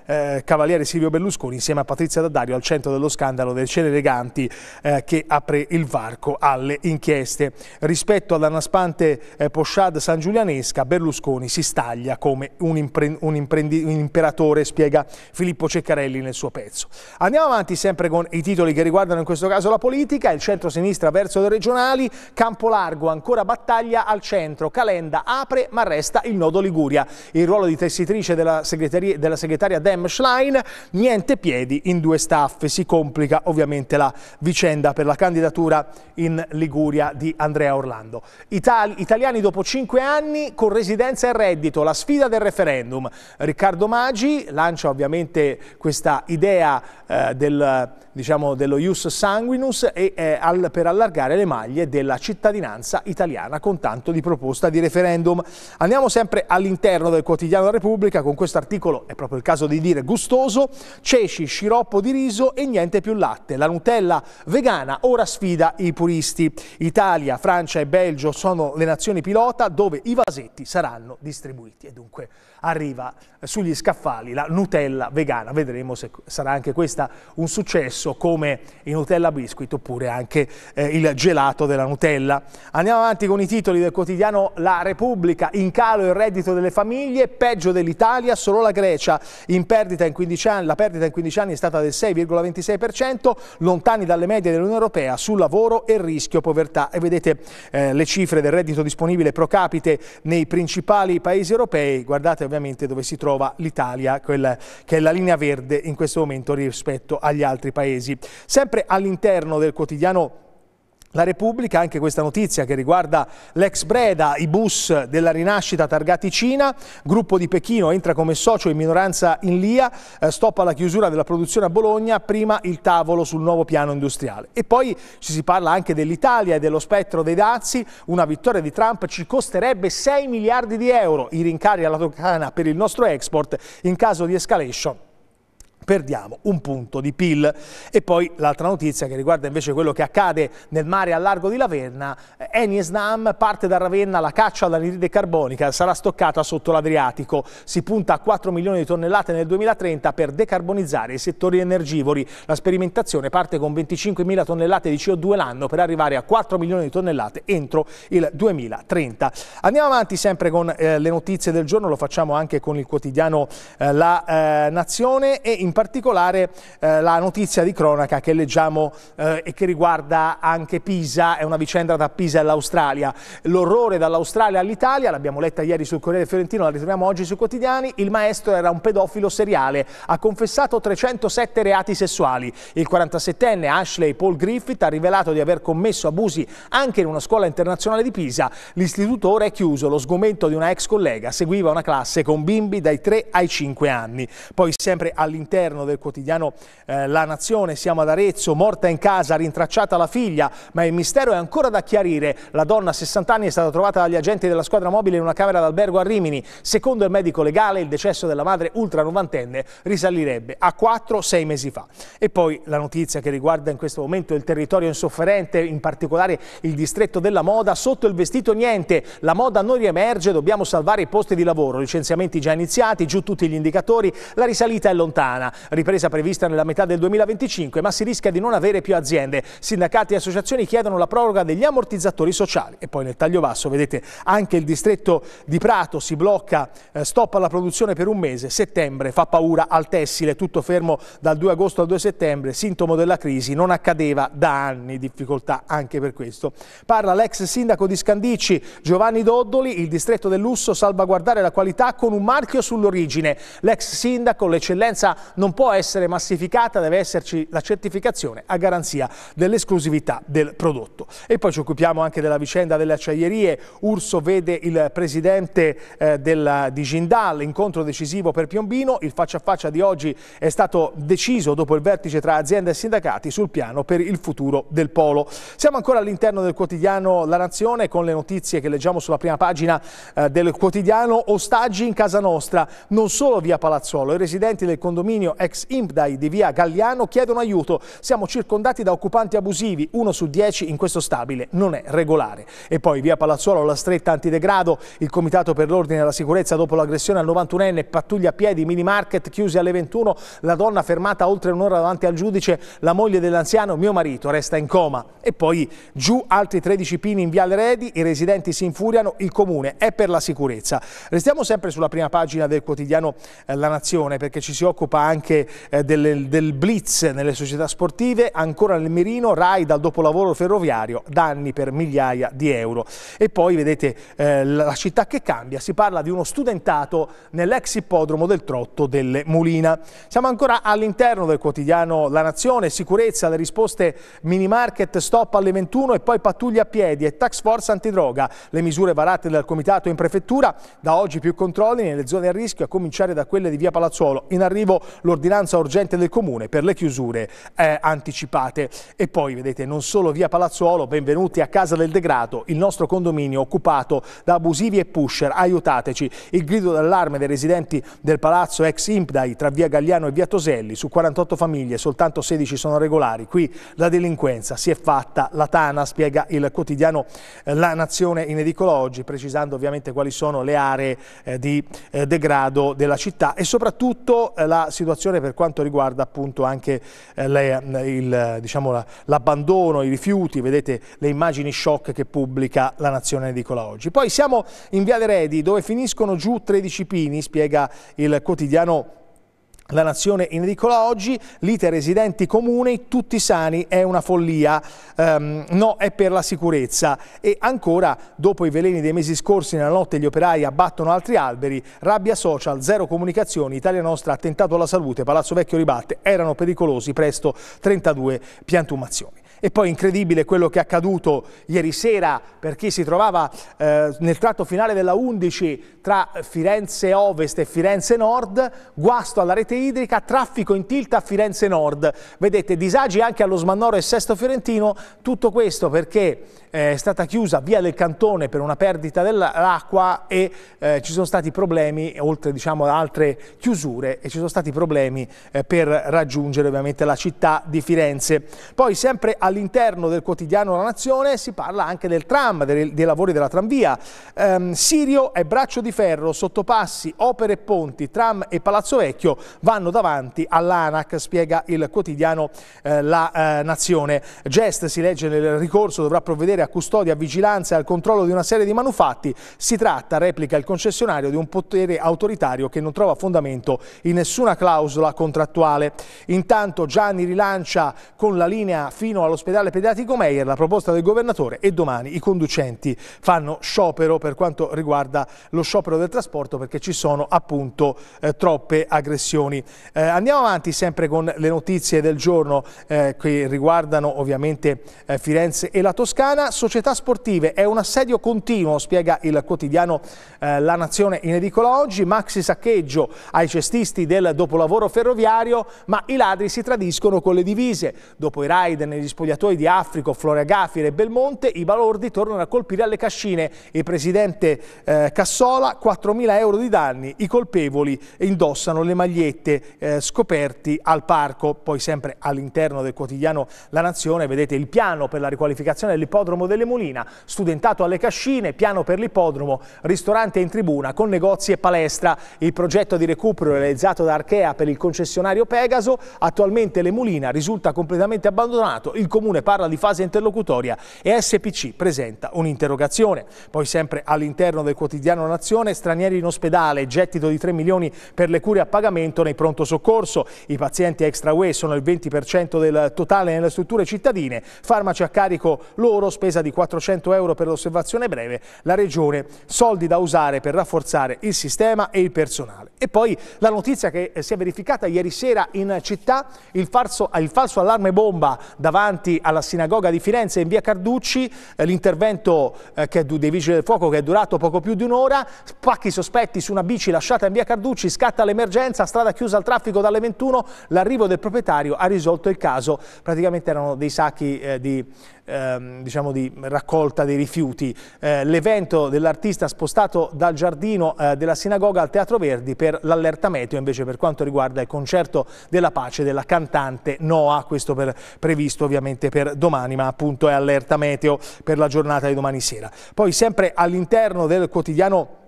eh, cavaliere Silvio Berlusconi insieme a Patrizia Daddario al centro dello scandalo del Celereganti eh, che apre il varco alle inchieste. Rispetto alla naspante eh, Poshad sangiulianesca, Berlusconi si staglia come un, impre un, un imperatore, spiega Filippo Ceccarelli nel suo pezzo. Andiamo avanti sempre con i titoli che riguardano in questo caso la politica, il centro-sinistra verso le regionali, campo largo, ancora battaglia al centro, Calenda apre ma resta il nodo Liguria. Il ruolo di tessitrice della, della segretaria Dem Schlein, niente piedi in due staff, si complica ovviamente la vicenda per la candidatura in Liguria di Andrea Orlando. Itali italiani dopo cinque anni con residenza e reddito, la sfida del referendum. Riccardo Maggi lancia ovviamente questa idea eh, del diciamo, dello Ius Sanguinus e eh, al, per allargare le maglie della cittadinanza italiana con tanto di proposta di referendum. Andiamo sempre all'interno del quotidiano Repubblica, con questo articolo è proprio il caso di dire gustoso, ceci, sciroppo di riso e niente più latte. La Nutella vegana ora sfida i puristi. Italia, Francia e Belgio sono le nazioni pilota dove i vasetti saranno distribuiti. E dunque arriva sugli scaffali la Nutella vegana. Vedremo se sarà anche questa un successo come i Nutella Biscuit oppure anche eh, il gelato della Nutella. Andiamo avanti con i titoli del quotidiano La Repubblica. In calo il reddito delle famiglie, peggio dell'Italia, solo la Grecia. In perdita in 15 anni, la perdita in 15 anni è stata del 6,26%, lontani dalle medie dell'Unione Europea sul lavoro e rischio povertà. E vedete eh, le cifre del reddito disponibile pro capite nei principali paesi europei. Guardate ovviamente dove si trova l'Italia, che è la linea verde in questo momento rispetto agli altri paesi. Sempre all'interno del quotidiano la Repubblica, anche questa notizia che riguarda l'ex Breda, i bus della rinascita targati Cina, gruppo di Pechino entra come socio in minoranza in Lia, eh, stoppa la chiusura della produzione a Bologna, prima il tavolo sul nuovo piano industriale. E poi ci si parla anche dell'Italia e dello spettro dei dazi, una vittoria di Trump ci costerebbe 6 miliardi di euro, i rincari alla Tocana per il nostro export in caso di escalation perdiamo un punto di PIL. E poi l'altra notizia che riguarda invece quello che accade nel mare a largo di Laverna, eh, Eni Esnam parte da Ravenna la caccia all'anidride carbonica, sarà stoccata sotto l'Adriatico, si punta a 4 milioni di tonnellate nel 2030 per decarbonizzare i settori energivori. La sperimentazione parte con 25 mila tonnellate di CO2 l'anno per arrivare a 4 milioni di tonnellate entro il 2030. Andiamo avanti sempre con eh, le notizie del giorno, lo facciamo anche con il quotidiano eh, La eh, Nazione e in particolare particolare eh, la notizia di cronaca che leggiamo eh, e che riguarda anche Pisa, è una vicenda tra Pisa e l'Australia. L'orrore dall'Australia all'Italia, l'abbiamo letta ieri sul Corriere Fiorentino, la ritroviamo oggi sui quotidiani, il maestro era un pedofilo seriale, ha confessato 307 reati sessuali. Il 47enne Ashley Paul Griffith ha rivelato di aver commesso abusi anche in una scuola internazionale di Pisa. L'istituto ora è chiuso, lo sgomento di una ex collega seguiva una classe con bimbi dai 3 ai 5 anni. Poi sempre all'interno all'interno del quotidiano eh, La Nazione. Siamo ad Arezzo, morta in casa, rintracciata la figlia, ma il mistero è ancora da chiarire. La donna, 60 anni, è stata trovata dagli agenti della squadra mobile in una camera d'albergo a Rimini. Secondo il medico legale, il decesso della madre ultra novantenne risalirebbe a 4-6 mesi fa. E poi la notizia che riguarda in questo momento il territorio insofferente, in particolare il distretto della moda, sotto il vestito niente. La moda non riemerge, dobbiamo salvare i posti di lavoro, licenziamenti già iniziati, giù tutti gli indicatori, la risalita è lontana ripresa prevista nella metà del 2025, ma si rischia di non avere più aziende. Sindacati e associazioni chiedono la proroga degli ammortizzatori sociali. E poi nel taglio basso, vedete, anche il distretto di Prato si blocca, eh, stop alla produzione per un mese. Settembre fa paura al tessile, tutto fermo dal 2 agosto al 2 settembre, sintomo della crisi, non accadeva da anni, difficoltà anche per questo. Parla l'ex sindaco di Scandici, Giovanni Doddoli, il distretto del lusso salvaguardare la qualità con un marchio sull'origine. L'ex sindaco, l'eccellenza non può essere massificata, deve esserci la certificazione a garanzia dell'esclusività del prodotto. E poi ci occupiamo anche della vicenda delle acciaierie. Urso vede il presidente eh, della, di Gindal, incontro decisivo per Piombino. Il faccia a faccia di oggi è stato deciso dopo il vertice tra azienda e sindacati sul piano per il futuro del polo. Siamo ancora all'interno del quotidiano La Nazione con le notizie che leggiamo sulla prima pagina eh, del quotidiano. Ostaggi in casa nostra, non solo via Palazzolo. I residenti del condominio condominio ex Impdai di via Galliano chiedono aiuto. Siamo circondati da occupanti abusivi, uno su dieci in questo stabile non è regolare. E poi via Palazzuolo la stretta antidegrado, il Comitato per l'Ordine e la Sicurezza dopo l'aggressione al 91enne pattuglia a piedi, mini market chiusi alle 21, la donna fermata oltre un'ora davanti al giudice, la moglie dell'anziano, mio marito, resta in coma. E poi giù altri 13 pini in Viale Redi, i residenti si infuriano, il comune è per la sicurezza. Restiamo sempre sulla prima pagina del quotidiano eh, La Nazione perché ci si occupa anche anche eh, delle, del blitz nelle società sportive, ancora nel mirino, RAI dal dopolavoro ferroviario, danni per migliaia di euro. E poi vedete eh, la città che cambia, si parla di uno studentato nell'ex ippodromo del Trotto delle Mulina. Siamo ancora all'interno del quotidiano La Nazione, sicurezza, le risposte mini market, stop alle 21 e poi pattuglia a piedi e tax force antidroga, le misure varate dal comitato in prefettura, da oggi più controlli nelle zone a rischio a cominciare da quelle di via Palazzuolo. In arrivo lo l'ordinanza urgente del Comune per le chiusure eh, anticipate. E poi, vedete, non solo via Palazzuolo, benvenuti a Casa del Degrado, il nostro condominio occupato da abusivi e pusher, aiutateci. Il grido d'allarme dei residenti del palazzo ex Impdai tra via Gagliano e via Toselli, su 48 famiglie soltanto 16 sono regolari. Qui la delinquenza si è fatta la tana, spiega il quotidiano eh, La Nazione in edicola oggi, precisando ovviamente quali sono le aree eh, di eh, degrado della città e soprattutto eh, la situazione situazione per quanto riguarda appunto anche eh, diciamo, l'abbandono, diciamo, i rifiuti, vedete le immagini shock che pubblica la Nazione Edicola oggi. Poi siamo in Viale Redi dove finiscono giù 13 pini, spiega il quotidiano la Nazione in edicola oggi, lite residenti comuni, tutti sani, è una follia, um, no è per la sicurezza. E ancora, dopo i veleni dei mesi scorsi, nella notte gli operai abbattono altri alberi, rabbia social, zero comunicazioni, Italia Nostra, ha tentato la salute, Palazzo Vecchio ribatte, erano pericolosi, presto 32 piantumazioni. E poi incredibile quello che è accaduto ieri sera per chi si trovava eh, nel tratto finale della 11 tra Firenze Ovest e Firenze Nord, guasto alla rete idrica, traffico in tilt a Firenze Nord. Vedete, disagi anche allo Smannoro e Sesto Fiorentino, tutto questo perché eh, è stata chiusa via del Cantone per una perdita dell'acqua e eh, ci sono stati problemi, oltre diciamo ad altre chiusure, e ci sono stati problemi eh, per raggiungere ovviamente la città di Firenze. Poi sempre a all'interno del quotidiano La Nazione si parla anche del tram, dei, dei lavori della tramvia. Ehm, Sirio e Braccio di Ferro, sottopassi, opere e ponti, tram e Palazzo Vecchio vanno davanti all'ANAC, spiega il quotidiano eh, La eh, Nazione. Gest, si legge nel ricorso, dovrà provvedere a custodia, vigilanza e al controllo di una serie di manufatti. Si tratta, replica il concessionario, di un potere autoritario che non trova fondamento in nessuna clausola contrattuale. Intanto Gianni rilancia con la linea fino allo all'ospedale pediatrico Meyer la proposta del governatore e domani i conducenti fanno sciopero per quanto riguarda lo sciopero del trasporto perché ci sono appunto eh, troppe aggressioni. Eh, andiamo avanti sempre con le notizie del giorno eh, che riguardano ovviamente eh, Firenze e la Toscana. Società sportive è un assedio continuo, spiega il quotidiano eh, La Nazione in edicola oggi, maxi saccheggio ai cestisti del dopolavoro ferroviario, ma i ladri si tradiscono con le divise. Dopo i raid negli spogliatoi spogliatoi di Africo, Floria Gafire e Belmonte, i balordi tornano a colpire alle cascine. Il presidente eh, Cassola, 4.000 euro di danni, i colpevoli indossano le magliette eh, scoperti al parco. Poi sempre all'interno del quotidiano La Nazione vedete il piano per la riqualificazione dell'ippodromo delle Mulina, studentato alle cascine, piano per l'ippodromo, ristorante in tribuna con negozi e palestra. Il progetto di recupero realizzato da Archea per il concessionario Pegaso, attualmente le Mulina risulta completamente abbandonato. Il Comune parla di fase interlocutoria e SPC presenta un'interrogazione. Poi sempre all'interno del quotidiano Nazione, stranieri in ospedale, gettito di 3 milioni per le cure a pagamento nei pronto soccorso. I pazienti extra UE sono il 20% del totale nelle strutture cittadine, farmaci a carico loro, spesa di 400 euro per l'osservazione breve, la Regione, soldi da usare per rafforzare il sistema e il personale. E poi la notizia che eh, si è verificata ieri sera in città, il falso, il falso allarme bomba davanti davanti alla sinagoga di Firenze in via Carducci, eh, l'intervento eh, dei Vigili del Fuoco che è durato poco più di un'ora, spacchi sospetti su una bici lasciata in via Carducci, scatta l'emergenza, strada chiusa al traffico dalle 21, l'arrivo del proprietario ha risolto il caso, praticamente erano dei sacchi eh, di ehm, diciamo di raccolta dei rifiuti. Eh, L'evento dell'artista spostato dal giardino eh, della sinagoga al Teatro Verdi per l'allerta meteo invece per quanto riguarda il concerto della pace della cantante Noa, questo per, previsto ovviamente per domani ma appunto è allerta meteo per la giornata di domani sera. Poi sempre all'interno del quotidiano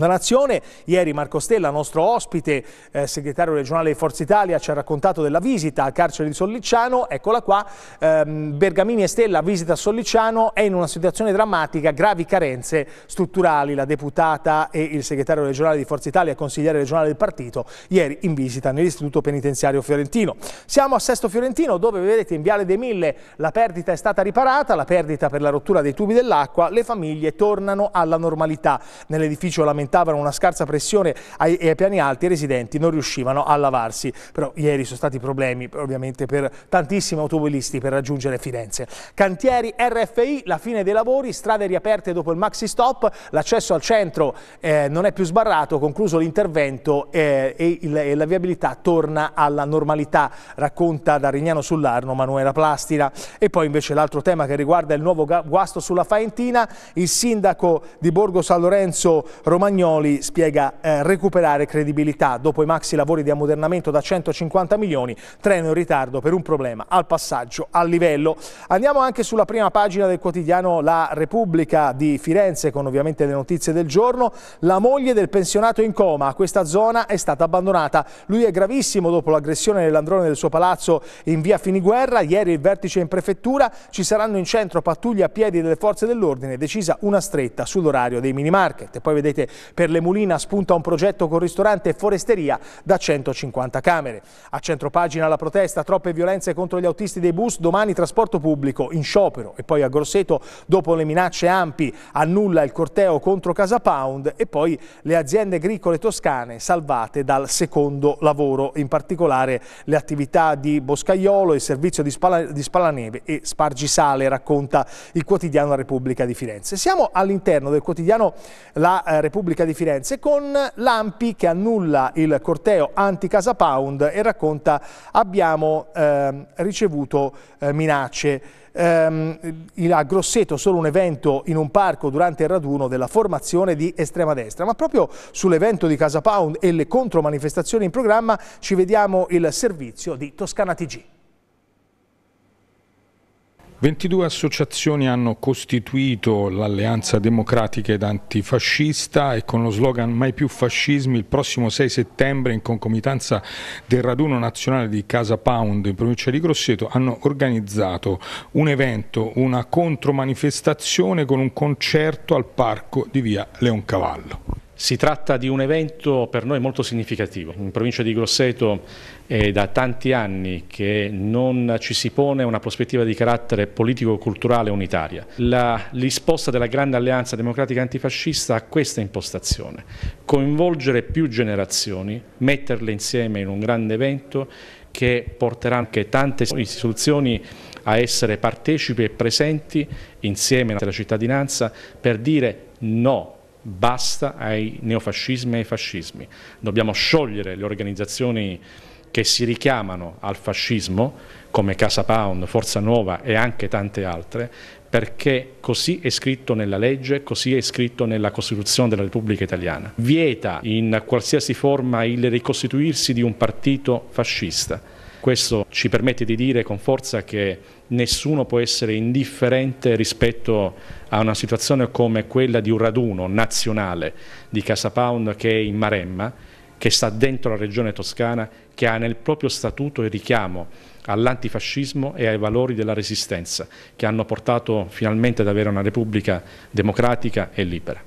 la Nazione, ieri Marco Stella, nostro ospite, eh, segretario regionale di Forza Italia, ci ha raccontato della visita al carcere di Sollicciano, eccola qua, ehm, Bergamini e Stella visita Sollicciano, è in una situazione drammatica, gravi carenze strutturali, la deputata e il segretario regionale di Forza Italia, consigliere regionale del partito, ieri in visita nell'istituto penitenziario fiorentino. Siamo a Sesto Fiorentino dove vedete in Viale dei Mille la perdita è stata riparata, la perdita per la rottura dei tubi dell'acqua, le famiglie tornano alla normalità. Nell'edificio lamentato aumentavano una scarsa pressione ai, ai piani alti e i residenti non riuscivano a lavarsi. Però ieri sono stati problemi ovviamente per tantissimi automobilisti per raggiungere Firenze. Cantieri RFI, la fine dei lavori, strade riaperte dopo il maxi stop, l'accesso al centro eh, non è più sbarrato, concluso l'intervento eh, e, e, la viabilità torna alla normalità, racconta da Rignano sull'Arno Manuela Plastina. E poi invece l'altro tema che riguarda il nuovo guasto sulla Faentina, il sindaco di Borgo San Lorenzo Romagna Romagnoli spiega eh, recuperare credibilità. Dopo i maxi lavori di ammodernamento da 150 milioni, treno in ritardo per un problema al passaggio a livello. Andiamo anche sulla prima pagina del quotidiano La Repubblica di Firenze con ovviamente le notizie del giorno. La moglie del pensionato in coma, questa zona è stata abbandonata. Lui è gravissimo dopo l'aggressione nell'androne del suo palazzo in via Finiguerra. Ieri il vertice in prefettura ci saranno in centro pattuglie a piedi delle forze dell'ordine, decisa una stretta sull'orario dei minimarket. Poi vedete per le Mulina spunta un progetto con ristorante e foresteria da 150 camere. A centropagina la protesta, troppe violenze contro gli autisti dei bus, domani trasporto pubblico in sciopero e poi a Grosseto dopo le minacce ampi annulla il corteo contro Casa Pound e poi le aziende agricole toscane salvate dal secondo lavoro, in particolare le attività di Boscaiolo, il servizio di, Spala, di Spalaneve e Spargisale, racconta il quotidiano La Repubblica di Firenze. Siamo all'interno del quotidiano La eh, Repubblica Repubblica di Firenze con l'Ampi che annulla il corteo anti-Casa Pound e racconta abbiamo eh, ricevuto eh, minacce. Ehm, a Grosseto solo un evento in un parco durante il raduno della formazione di estrema destra, ma proprio sull'evento di Casa Pound e le contromanifestazioni in programma ci vediamo il servizio di Toscana TG. 22 associazioni hanno costituito l'Alleanza Democratica ed Antifascista e con lo slogan Mai più fascismi il prossimo 6 settembre in concomitanza del raduno nazionale di Casa Pound in provincia di Grosseto hanno organizzato un evento, una contromanifestazione con un concerto al parco di via Leoncavallo. Si tratta di un evento per noi molto significativo. In provincia di Grosseto è da tanti anni che non ci si pone una prospettiva di carattere politico-culturale unitaria. La risposta della Grande Alleanza Democratica Antifascista a questa impostazione, coinvolgere più generazioni, metterle insieme in un grande evento che porterà anche tante istituzioni a essere partecipi e presenti insieme alla cittadinanza per dire no basta ai neofascismi e ai fascismi. Dobbiamo sciogliere le organizzazioni che si richiamano al fascismo, come Casa Pound, Forza Nuova e anche tante altre, perché così è scritto nella legge, così è scritto nella Costituzione della Repubblica Italiana. Vieta in qualsiasi forma il ricostituirsi di un partito fascista questo ci permette di dire con forza che nessuno può essere indifferente rispetto a una situazione come quella di un raduno nazionale di Casa Pound che è in Maremma, che sta dentro la regione toscana, che ha nel proprio statuto il richiamo all'antifascismo e ai valori della resistenza, che hanno portato finalmente ad avere una Repubblica democratica e libera.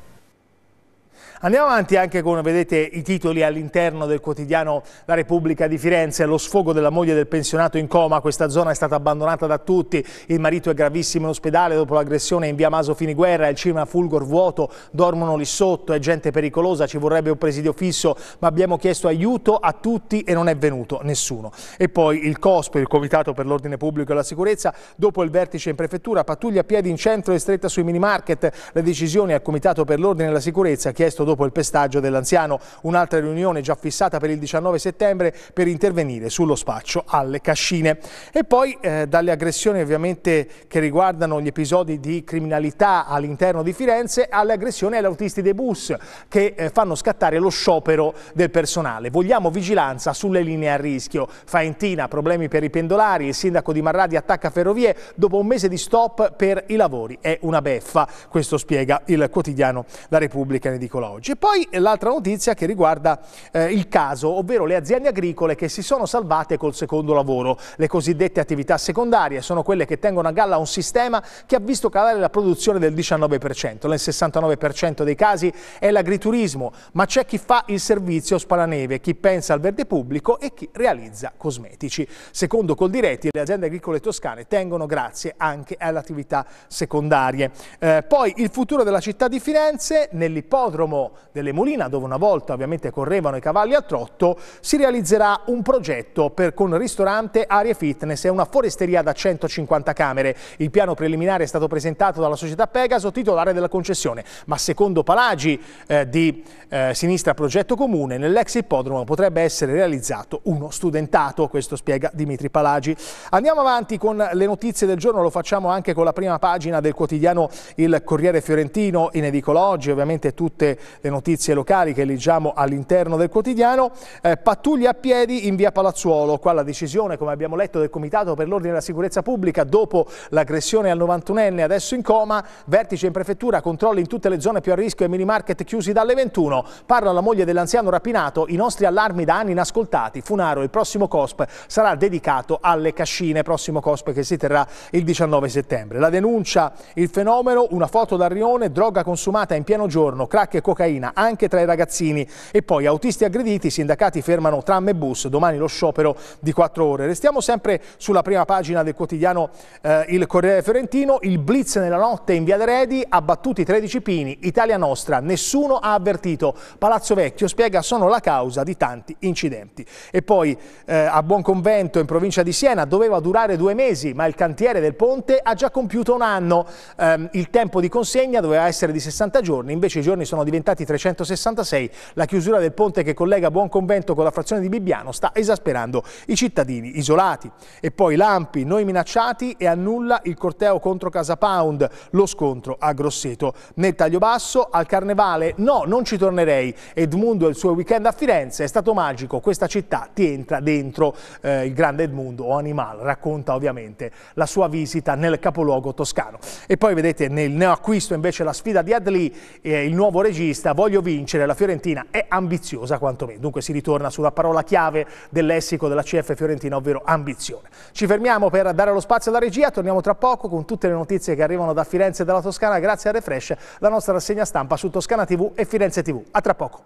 Andiamo avanti anche con, vedete, i titoli all'interno del quotidiano La Repubblica di Firenze. Lo sfogo della moglie del pensionato in coma. Questa zona è stata abbandonata da tutti. Il marito è gravissimo in ospedale dopo l'aggressione in via Maso Finiguerra. Il cinema Fulgor vuoto. Dormono lì sotto. È gente pericolosa. Ci vorrebbe un presidio fisso. Ma abbiamo chiesto aiuto a tutti e non è venuto nessuno. E poi il COSP, il Comitato per l'Ordine Pubblico e la Sicurezza, dopo il vertice in prefettura, pattuglia a piedi in centro e stretta sui minimarket. Le decisioni al Comitato per l'Ordine e la Sicurezza chiesto dopo dopo il pestaggio dell'anziano. Un'altra riunione già fissata per il 19 settembre per intervenire sullo spaccio alle cascine. E poi eh, dalle aggressioni ovviamente che riguardano gli episodi di criminalità all'interno di Firenze alle aggressioni agli autisti dei bus che eh, fanno scattare lo sciopero del personale. Vogliamo vigilanza sulle linee a rischio. Faentina, problemi per i pendolari, il sindaco di Marradi attacca ferrovie dopo un mese di stop per i lavori. È una beffa, questo spiega il quotidiano La Repubblica ne dicola oggi oggi. E poi l'altra notizia che riguarda eh, il caso, ovvero le aziende agricole che si sono salvate col secondo lavoro. Le cosiddette attività secondarie sono quelle che tengono a galla un sistema che ha visto calare la produzione del 19%. Nel 69% dei casi è l'agriturismo, ma c'è chi fa il servizio spalaneve, chi pensa al verde pubblico e chi realizza cosmetici. Secondo Coldiretti, le aziende agricole toscane tengono grazie anche alle attività secondarie. Eh, poi il futuro della città di Firenze, nell'ippodromo delle Molina, dove una volta ovviamente correvano i cavalli a trotto, si realizzerà un progetto per, con ristorante, aree fitness e una foresteria da 150 camere. Il piano preliminare è stato presentato dalla società Pegaso, titolare della concessione, ma secondo Palagi eh, di eh, Sinistra Progetto Comune, nell'ex ippodromo potrebbe essere realizzato uno studentato, questo spiega Dimitri Palagi. Andiamo avanti con le notizie del giorno, lo facciamo anche con la prima pagina del quotidiano Il Corriere Fiorentino, in edicola ovviamente tutte le notizie locali che leggiamo all'interno del quotidiano. Eh, pattuglia a piedi in via Palazzuolo, qua la decisione come abbiamo letto del Comitato per l'Ordine e la Sicurezza Pubblica dopo l'aggressione al 91enne adesso in coma, vertice in prefettura, controlli in tutte le zone più a rischio e mini market chiusi dalle 21, parla la moglie dell'anziano rapinato, i nostri allarmi da anni inascoltati, Funaro, il prossimo COSP sarà dedicato alle cascine, prossimo COSP che si terrà il 19 settembre. La denuncia, il fenomeno, una foto da Rione, droga consumata in pieno giorno, crack e cocaina cocaina anche tra i ragazzini. E poi autisti aggrediti, i sindacati fermano tram e bus, domani lo sciopero di quattro ore. Restiamo sempre sulla prima pagina del quotidiano eh, Il Corriere Fiorentino, il blitz nella notte in Via Redi, abbattuti 13 pini, Italia nostra, nessuno ha avvertito. Palazzo Vecchio spiega sono la causa di tanti incidenti. E poi eh, a Buon Convento in provincia di Siena doveva durare due mesi, ma il cantiere del ponte ha già compiuto un anno. Eh, il tempo di consegna doveva essere di 60 giorni, invece i giorni sono diventati Stati 366, la chiusura del ponte che collega Buonconvento con la frazione di Bibbiano sta esasperando i cittadini isolati. E poi Lampi, noi minacciati e annulla il corteo contro Casa Pound, lo scontro a Grosseto. Nel taglio basso, al Carnevale, no, non ci tornerei. Edmundo e il suo weekend a Firenze è stato magico, questa città ti entra dentro. Eh, il grande Edmundo o Animal racconta ovviamente la sua visita nel capoluogo toscano. E poi vedete nel neoacquisto invece la sfida di Adli, eh, il nuovo regista questa voglio vincere, la Fiorentina è ambiziosa quantomeno. Dunque si ritorna sulla parola chiave del lessico della CF Fiorentina, ovvero ambizione. Ci fermiamo per dare lo spazio alla regia, torniamo tra poco con tutte le notizie che arrivano da Firenze e dalla Toscana, grazie a Refresh, la nostra rassegna stampa su Toscana TV e Firenze TV. A tra poco.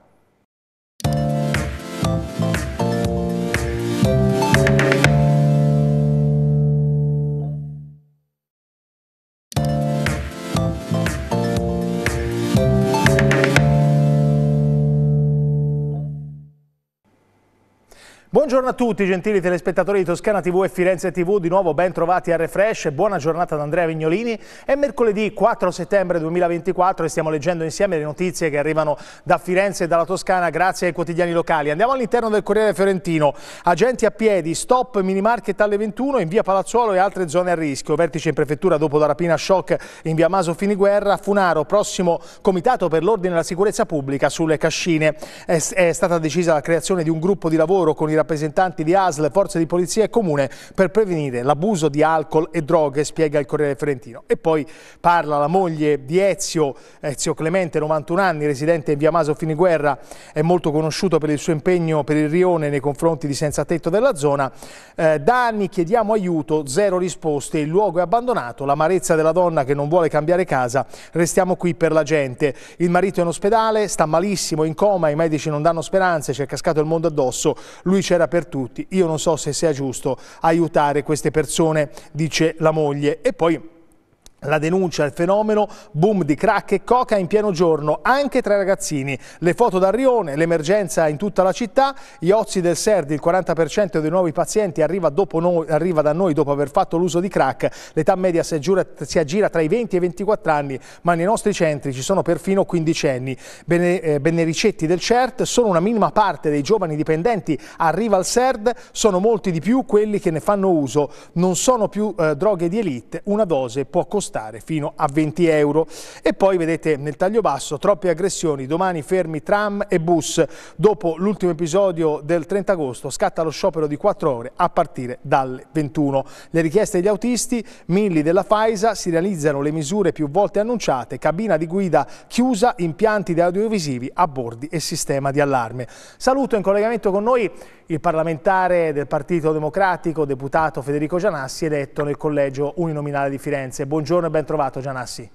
Buongiorno a tutti gentili telespettatori di Toscana TV e Firenze TV, di nuovo ben trovati a Refresh, buona giornata ad Andrea Vignolini. È mercoledì 4 settembre 2024 e stiamo leggendo insieme le notizie che arrivano da Firenze e dalla Toscana grazie ai quotidiani locali. Andiamo all'interno del Corriere Fiorentino, agenti a piedi, stop minimarket alle 21 in via Palazzuolo e altre zone a rischio, vertice in prefettura dopo la rapina shock in via Maso Finiguerra, Funaro, prossimo comitato per l'ordine e la sicurezza pubblica sulle cascine. È, è stata decisa la creazione di un gruppo di lavoro con i rappresentanti rappresentanti di ASL, forze di polizia e comune per prevenire l'abuso di alcol e droghe, spiega il Corriere Ferentino. E poi parla la moglie di Ezio, Ezio Clemente, 91 anni, residente in via Maso Finiguerra, è molto conosciuto per il suo impegno per il rione nei confronti di senza tetto della zona. Eh, da anni chiediamo aiuto, zero risposte, il luogo è abbandonato, l'amarezza della donna che non vuole cambiare casa, restiamo qui per la gente. Il marito è in ospedale, sta malissimo, in coma, i medici non danno speranze, ci è cascato il mondo addosso, lui c'era per tutti, io non so se sia giusto aiutare queste persone, dice la moglie. E poi la denuncia il fenomeno, boom di crack e coca in pieno giorno, anche tra i ragazzini. Le foto da Rione, l'emergenza in tutta la città, gli ozi del SERD, il 40% dei nuovi pazienti arriva, noi, arriva, da noi dopo aver fatto l'uso di crack. L'età media si aggira, si aggira, tra i 20 e i 24 anni, ma nei nostri centri ci sono perfino quindicenni. Bene, eh, benericetti del CERT, solo una minima parte dei giovani dipendenti arriva al Serd, sono molti di più quelli che ne fanno uso. Non sono più eh, droghe di elite, una dose può costare costare fino a 20 euro. E poi vedete nel taglio basso troppe aggressioni, domani fermi tram e bus. Dopo l'ultimo episodio del 30 agosto scatta lo sciopero di 4 ore a partire dalle 21. Le richieste degli autisti, Milli della Faisa, si realizzano le misure più volte annunciate, cabina di guida chiusa, impianti di audiovisivi a bordi e sistema di allarme. Saluto in collegamento con noi il parlamentare del Partito Democratico, deputato Federico Gianassi, eletto nel collegio uninominale di Firenze. Buongiorno e ben trovato Gianassi.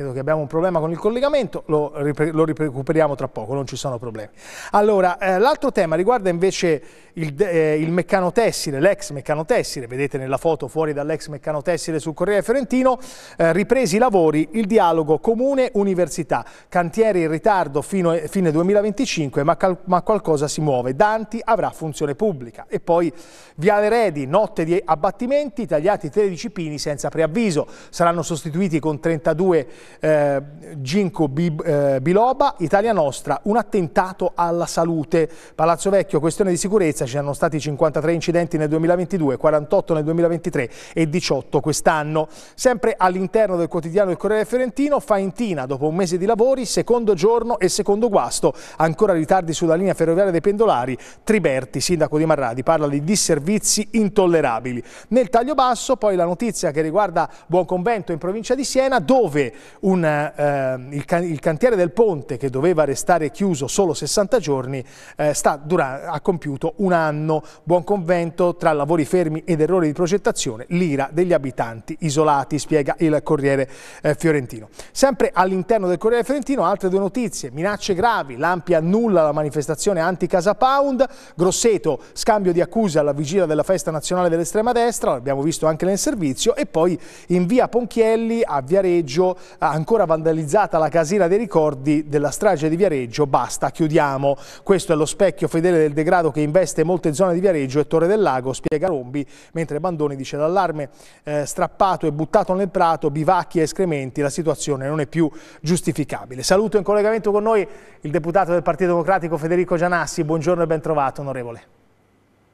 Credo che abbiamo un problema con il collegamento, lo, lo recuperiamo tra poco, non ci sono problemi. Allora, eh, l'altro tema riguarda invece il, eh, il meccanotessile, l'ex meccanotessile, vedete nella foto fuori dall'ex meccanotessile sul Corriere Ferentino, eh, ripresi i lavori, il dialogo comune-università, cantieri in ritardo fino a fine 2025, ma, ma, qualcosa si muove, Danti avrà funzione pubblica. E poi Viale Redi, notte di abbattimenti, tagliati 13 pini senza preavviso, saranno sostituiti con 32 eh, Ginko eh, Biloba, Italia Nostra, un attentato alla salute. Palazzo Vecchio, questione di sicurezza, ci sono stati 53 incidenti nel 2022, 48 nel 2023 e 18 quest'anno. Sempre all'interno del quotidiano del Corriere Fiorentino, Faentina, dopo un mese di lavori, secondo giorno e secondo guasto, ancora ritardi sulla linea ferroviaria dei pendolari, Triberti, sindaco di Marradi, parla di disservizi intollerabili. Nel taglio basso poi la notizia che riguarda Buon Convento in provincia di Siena, dove una, eh, il, can il, cantiere del ponte che doveva restare chiuso solo 60 giorni eh, ha compiuto un anno. Buon convento tra lavori fermi ed errori di progettazione, l'ira degli abitanti isolati, spiega il Corriere eh, Fiorentino. Sempre all'interno del Corriere Fiorentino altre due notizie, minacce gravi, l'ampia annulla la manifestazione anti-Casa Pound, Grosseto scambio di accuse alla vigilia della festa nazionale dell'estrema destra, l'abbiamo visto anche nel servizio, e poi in via Ponchielli a Viareggio ancora vandalizzata la casina dei ricordi della strage di Viareggio, basta, chiudiamo. Questo è lo specchio fedele del degrado che investe molte zone di Viareggio e Torre del Lago, spiega Rombi, mentre Bandoni dice l'allarme eh, strappato e buttato nel prato, bivacchi e escrementi, la situazione non è più giustificabile. Saluto in collegamento con noi il deputato del Partito Democratico Federico Gianassi, buongiorno e ben trovato onorevole.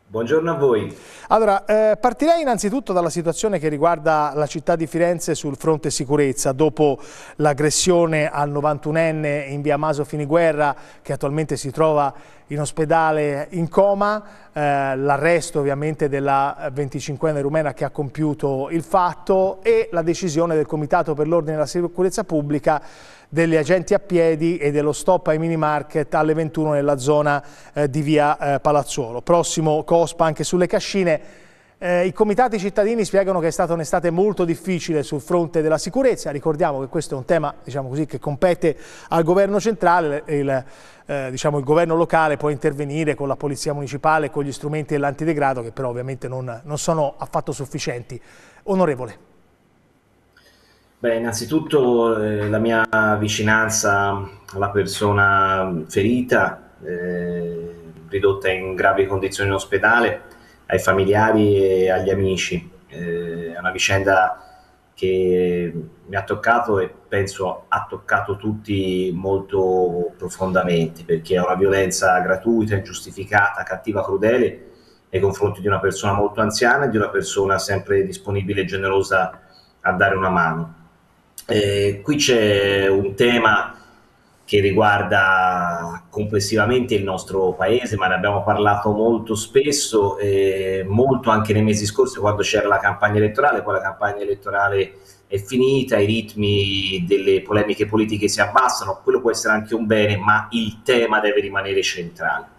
Buongiorno a voi. Allora, eh, partirei innanzitutto dalla situazione che riguarda la città di Firenze sul fronte sicurezza, dopo l'aggressione al 91enne in via Maso Finiguerra, che attualmente si trova in ospedale in coma, eh, l'arresto ovviamente della 25enne rumena che ha compiuto il fatto e la decisione del Comitato per l'Ordine e la Sicurezza Pubblica degli agenti a piedi e dello stop ai mini market alle 21 nella zona eh, di via eh, Palazzuolo. Prossimo COSPA anche sulle cascine. Eh, I comitati cittadini spiegano che è stata un'estate molto difficile sul fronte della sicurezza, ricordiamo che questo è un tema diciamo così, che compete al governo centrale, il, eh, diciamo, il, governo locale può intervenire con la polizia municipale, con gli strumenti dell'antidegrado che però ovviamente non, non sono affatto sufficienti. Onorevole. Beh, innanzitutto eh, la mia vicinanza alla persona ferita, eh, ridotta in gravi condizioni in ospedale, ai familiari e agli amici. Eh, è una vicenda che mi ha toccato e penso ha toccato tutti molto profondamente, perché è una violenza gratuita, ingiustificata, cattiva, crudele nei confronti di una persona molto anziana e di una persona sempre disponibile e generosa a dare una mano. Eh, qui c'è un tema che riguarda complessivamente il nostro paese, ma ne abbiamo parlato molto spesso, eh, molto anche nei mesi scorsi quando c'era la campagna elettorale, poi la campagna elettorale è finita, i ritmi delle polemiche politiche si abbassano, quello può essere anche un bene, ma il tema deve rimanere centrale.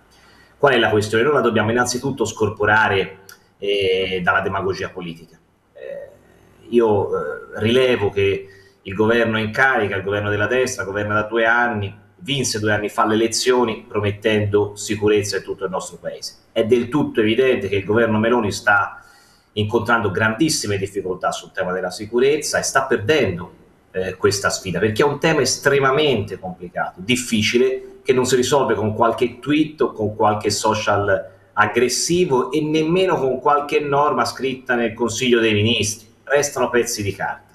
Qual è la questione? Noi la dobbiamo innanzitutto scorporare eh, dalla demagogia politica. Eh, io eh, rilevo che il governo in carica, il governo della destra, governa da due anni, vinse due anni fa le elezioni promettendo sicurezza in tutto il nostro paese. È del tutto evidente che il governo Meloni sta incontrando grandissime difficoltà sul tema della sicurezza e sta perdendo eh, questa sfida perché è un tema estremamente complicato, difficile, che non si risolve con qualche tweet o con qualche social aggressivo e nemmeno con qualche norma scritta nel Consiglio dei Ministri. Restano pezzi di carta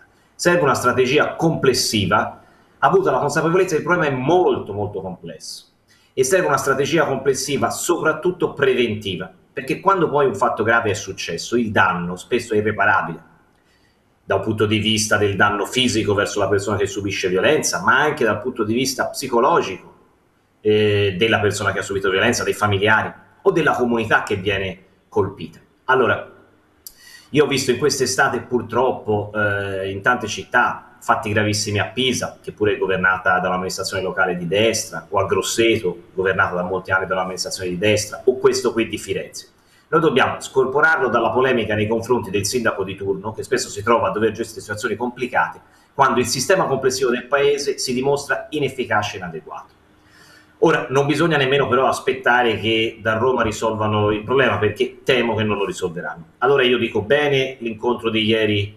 serve una strategia complessiva, avuta la consapevolezza che il problema è molto molto complesso e serve una strategia complessiva soprattutto preventiva, perché quando poi un fatto grave è successo, il danno spesso è irreparabile da un punto di vista del danno fisico verso la persona che subisce violenza, ma anche dal punto di vista psicologico eh, della persona che ha subito violenza, dei familiari o della comunità che viene colpita. Allora, io ho visto in quest'estate purtroppo eh, in tante città fatti gravissimi a Pisa, che pure è governata dall'amministrazione locale di destra, o a Grosseto, governata da molti anni dall'amministrazione di destra, o questo qui di Firenze. Noi dobbiamo scorporarlo dalla polemica nei confronti del sindaco di turno, che spesso si trova a dover gestire situazioni complicate, quando il sistema complessivo del paese si dimostra inefficace e inadeguato. Ora, non bisogna nemmeno però aspettare che da Roma risolvano il problema, perché temo che non lo risolveranno. Allora io dico bene l'incontro di ieri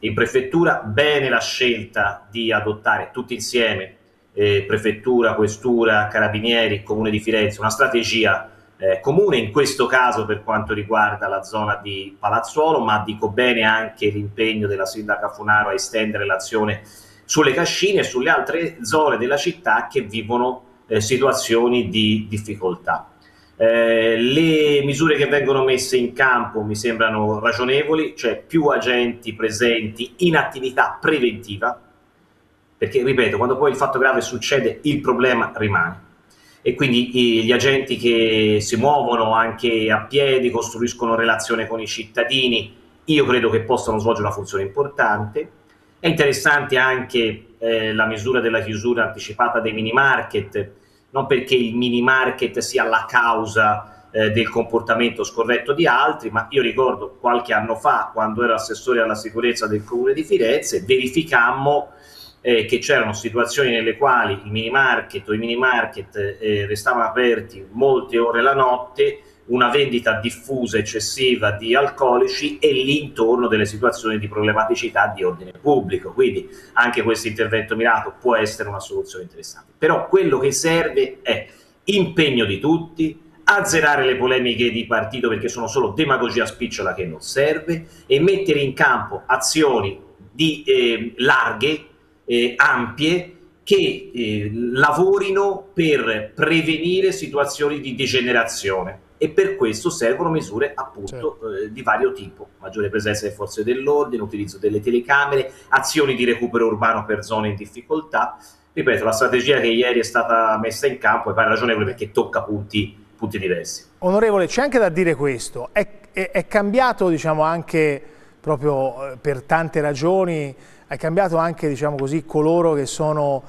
in prefettura, bene la scelta di adottare tutti insieme, eh, prefettura, questura, carabinieri, comune di Firenze, una strategia eh, comune, in questo caso per quanto riguarda la zona di Palazzuolo, ma dico bene anche l'impegno della sindaca Funaro a estendere l'azione sulle cascine e sulle altre zone della città che vivono eh, situazioni di difficoltà. Eh, le misure che vengono messe in campo mi sembrano ragionevoli, cioè più agenti presenti in attività preventiva, perché ripeto, quando poi il fatto grave succede il problema rimane e quindi gli agenti che si muovono anche a piedi, costruiscono relazione con i cittadini, io credo che possano svolgere una funzione importante. È interessante anche eh, la misura della chiusura anticipata dei mini market non perché il mini market sia la causa eh, del comportamento scorretto di altri, ma io ricordo qualche anno fa, quando ero assessore alla sicurezza del Comune di Firenze, verificammo eh, che c'erano situazioni nelle quali i mini market o i mini market eh, restavano aperti molte ore la notte una vendita diffusa, eccessiva di alcolici e l'intorno delle situazioni di problematicità di ordine pubblico. Quindi anche questo intervento mirato può essere una soluzione interessante. Però quello che serve è impegno di tutti, azzerare le polemiche di partito perché sono solo demagogia spicciola che non serve e mettere in campo azioni di, eh, larghe, eh, ampie, che eh, lavorino per prevenire situazioni di degenerazione e per questo servono misure appunto certo. eh, di vario tipo, maggiore presenza delle forze dell'ordine, utilizzo delle telecamere, azioni di recupero urbano per zone in difficoltà. Ripeto, la strategia che ieri è stata messa in campo è ragionevole perché tocca punti, punti diversi. Onorevole, c'è anche da dire questo, è, è, è cambiato diciamo anche proprio eh, per tante ragioni, è cambiato anche diciamo così coloro che sono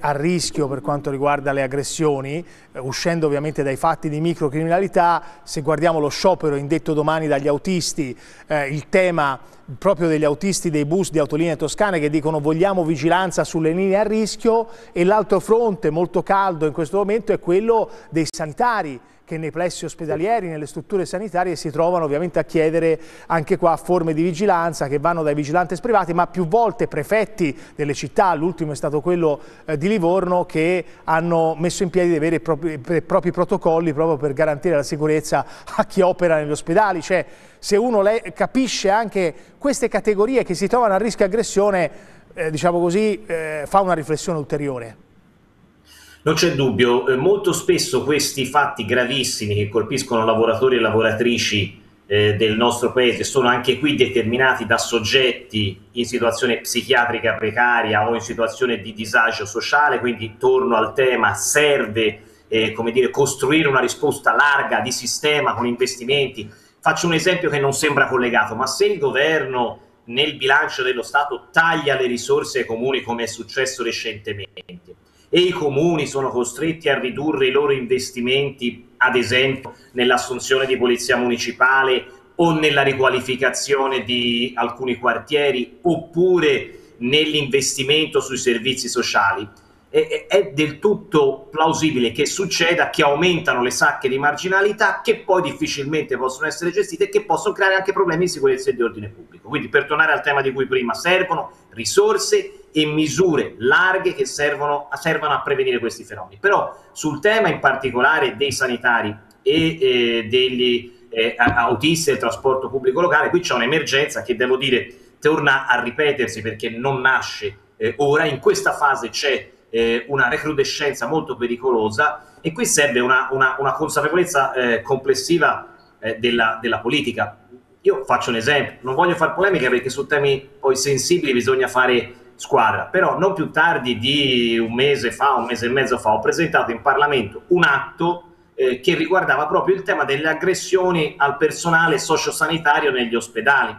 a rischio per quanto riguarda le aggressioni, eh, uscendo ovviamente dai fatti di microcriminalità, se guardiamo lo sciopero indetto domani dagli autisti, eh, il tema proprio degli autisti dei bus di autolinee toscane che dicono vogliamo vigilanza sulle linee a rischio e l'altro fronte molto caldo in questo momento è quello dei sanitari che nei plessi ospedalieri, nelle strutture sanitarie si trovano ovviamente a chiedere anche qua forme di vigilanza che vanno dai vigilantes privati, ma più volte prefetti delle città, l'ultimo è stato quello eh, di Livorno, che hanno messo in piedi dei veri e propri, propri protocolli proprio per garantire la sicurezza a chi opera negli ospedali. Cioè, se uno capisce anche queste categorie che si trovano a rischio aggressione, eh, diciamo così, eh, fa una riflessione ulteriore. Non c'è dubbio, eh, molto spesso questi fatti gravissimi che colpiscono lavoratori e lavoratrici eh, del nostro paese sono anche qui determinati da soggetti in situazione psichiatrica precaria o in situazione di disagio sociale, quindi torno al tema, serve eh, come dire, costruire una risposta larga di sistema con investimenti. Faccio un esempio che non sembra collegato, ma se il governo nel bilancio dello Stato taglia le risorse ai comuni come è successo recentemente, e i comuni sono costretti a ridurre i loro investimenti, ad esempio nell'assunzione di polizia municipale o nella riqualificazione di alcuni quartieri oppure nell'investimento sui servizi sociali è, è del tutto plausibile che succeda che aumentano le sacche di marginalità che poi difficilmente possono essere gestite e che possono creare anche problemi di sicurezza e di ordine pubblico. Quindi per tornare al tema di cui prima servono risorse e misure larghe che servono, servono a prevenire questi fenomeni. Però sul tema in particolare dei sanitari e eh, degli eh, autisti del trasporto pubblico locale, qui c'è un'emergenza che devo dire torna a ripetersi perché non nasce eh, ora, in questa fase c'è eh, una recrudescenza molto pericolosa e qui serve una, una, una consapevolezza eh, complessiva eh, della, della, politica. Io faccio un esempio, non voglio fare polemica perché su temi poi sensibili bisogna fare squadra, però non più tardi di un mese fa, un mese e mezzo fa, ho presentato in Parlamento un atto eh, che riguardava proprio il tema delle aggressioni al personale sociosanitario negli ospedali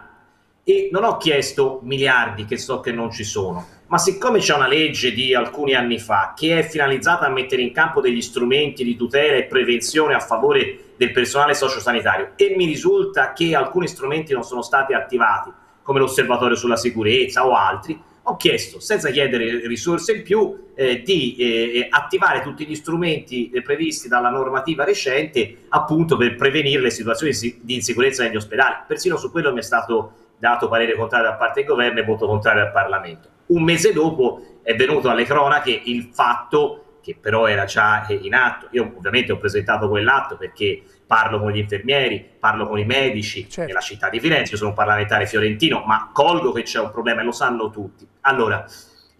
e non ho chiesto miliardi che so che non ci sono, ma siccome c'è una legge di alcuni anni fa che è finalizzata a mettere in campo degli strumenti di tutela e prevenzione a favore del personale sociosanitario e mi risulta che alcuni strumenti non sono stati attivati, come l'osservatorio sulla sicurezza o altri, ho chiesto, senza chiedere risorse in più, eh, di eh, eh attivare tutti gli strumenti eh, previsti dalla normativa recente appunto per prevenire le situazioni di insicurezza negli ospedali. Persino su quello mi è stato dato parere contrario da parte del governo e voto contrario al Parlamento. Un mese dopo è venuto alle cronache il fatto che però era già in atto. Io ovviamente ho presentato quell'atto perché parlo con gli infermieri, parlo con i medici certo. nella città di Firenze, io sono un parlamentare fiorentino, ma colgo che c'è un problema e lo sanno tutti. Allora,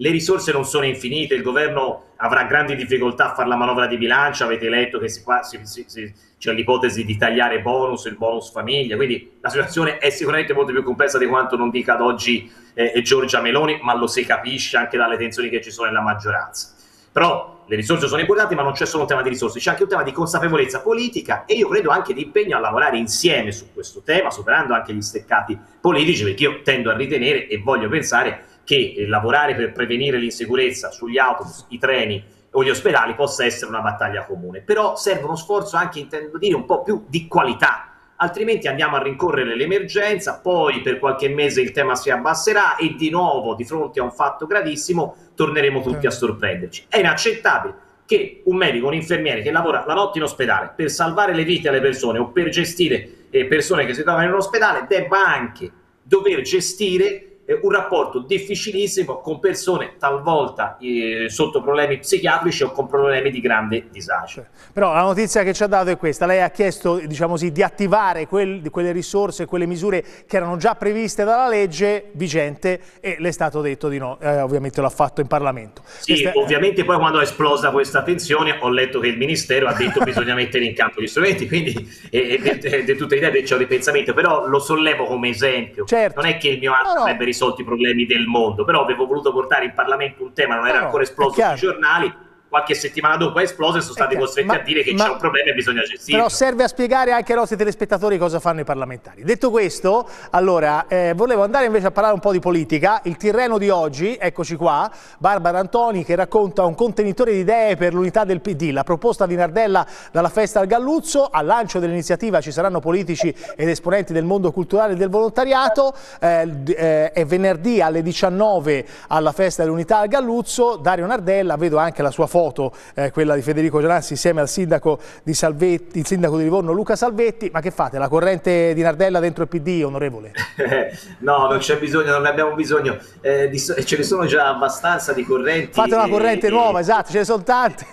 le risorse non sono infinite, il governo avrà grandi difficoltà a fare la manovra di bilancio, avete letto che si, si, si, c'è l'ipotesi di tagliare bonus, il bonus famiglia, quindi la situazione è sicuramente molto più complessa di quanto non dica ad oggi eh, Giorgia Meloni, ma lo si capisce anche dalle tensioni che ci sono nella maggioranza. Però le risorse sono importanti, ma non c'è solo un tema di risorse, c'è anche un tema di consapevolezza politica e io credo anche di impegno a lavorare insieme su questo tema, superando anche gli steccati politici, perché io tendo a ritenere e voglio pensare che eh, lavorare per prevenire l'insicurezza sugli autobus, i treni o gli ospedali possa essere una battaglia comune. Però serve uno sforzo anche, intendo dire, un po' più di qualità, altrimenti andiamo a rincorrere l'emergenza, poi per qualche mese il tema si abbasserà e di nuovo di fronte a un fatto gravissimo torneremo tutti a certo. sorprenderci. È inaccettabile che un medico, un infermiere che lavora la notte in ospedale per salvare le vite alle persone o per gestire eh, persone che si trovano in un ospedale debba anche dover gestire eh, un rapporto difficilissimo con persone talvolta eh, sotto problemi psichiatrici o con problemi di grande disagio. Certo. Però la notizia che ci ha dato è questa, lei ha chiesto diciamo così, di attivare quel, quelle risorse, quelle misure che erano già previste dalla legge vigente e le è stato detto di no, eh, ovviamente l'ha fatto in Parlamento. Sì, questa... ovviamente poi quando è esplosa questa tensione ho letto che il Ministero ha detto che bisogna mettere in campo gli strumenti, quindi è di tutta idea che c'è un ripensamento, però lo sollevo come esempio, certo. non è che il mio atto no, no. sarebbe risolto risolti i problemi del mondo, però avevo voluto portare in Parlamento un tema, non era ancora esploso sui giornali, qualche settimana dopo è esplosa e sono eh, stati okay, costretti a dire che c'è un problema e bisogna gestirlo. Però serve a spiegare anche ai nostri telespettatori cosa fanno i parlamentari. Detto questo, allora, eh, volevo andare invece a parlare un po' di politica. Il Tirreno di oggi, eccoci qua, Barbara Antoni che racconta un contenitore di idee per l'unità del PD, la proposta di Nardella dalla festa al Galluzzo, al lancio dell'iniziativa ci saranno politici ed esponenti del mondo culturale e del volontariato, eh, eh, è venerdì alle 19 alla festa dell'unità al Galluzzo, Dario Nardella, vedo anche la sua foto foto, eh, quella di Federico Gianassi insieme al sindaco di, Salvetti, il sindaco di Livorno Luca Salvetti, ma che fate? La corrente di Nardella dentro il PD, onorevole? no, non c'è bisogno, non ne abbiamo bisogno, eh, di, ce ne sono già abbastanza di correnti. Fate una corrente e, nuova, e... esatto, ce ne sono tante.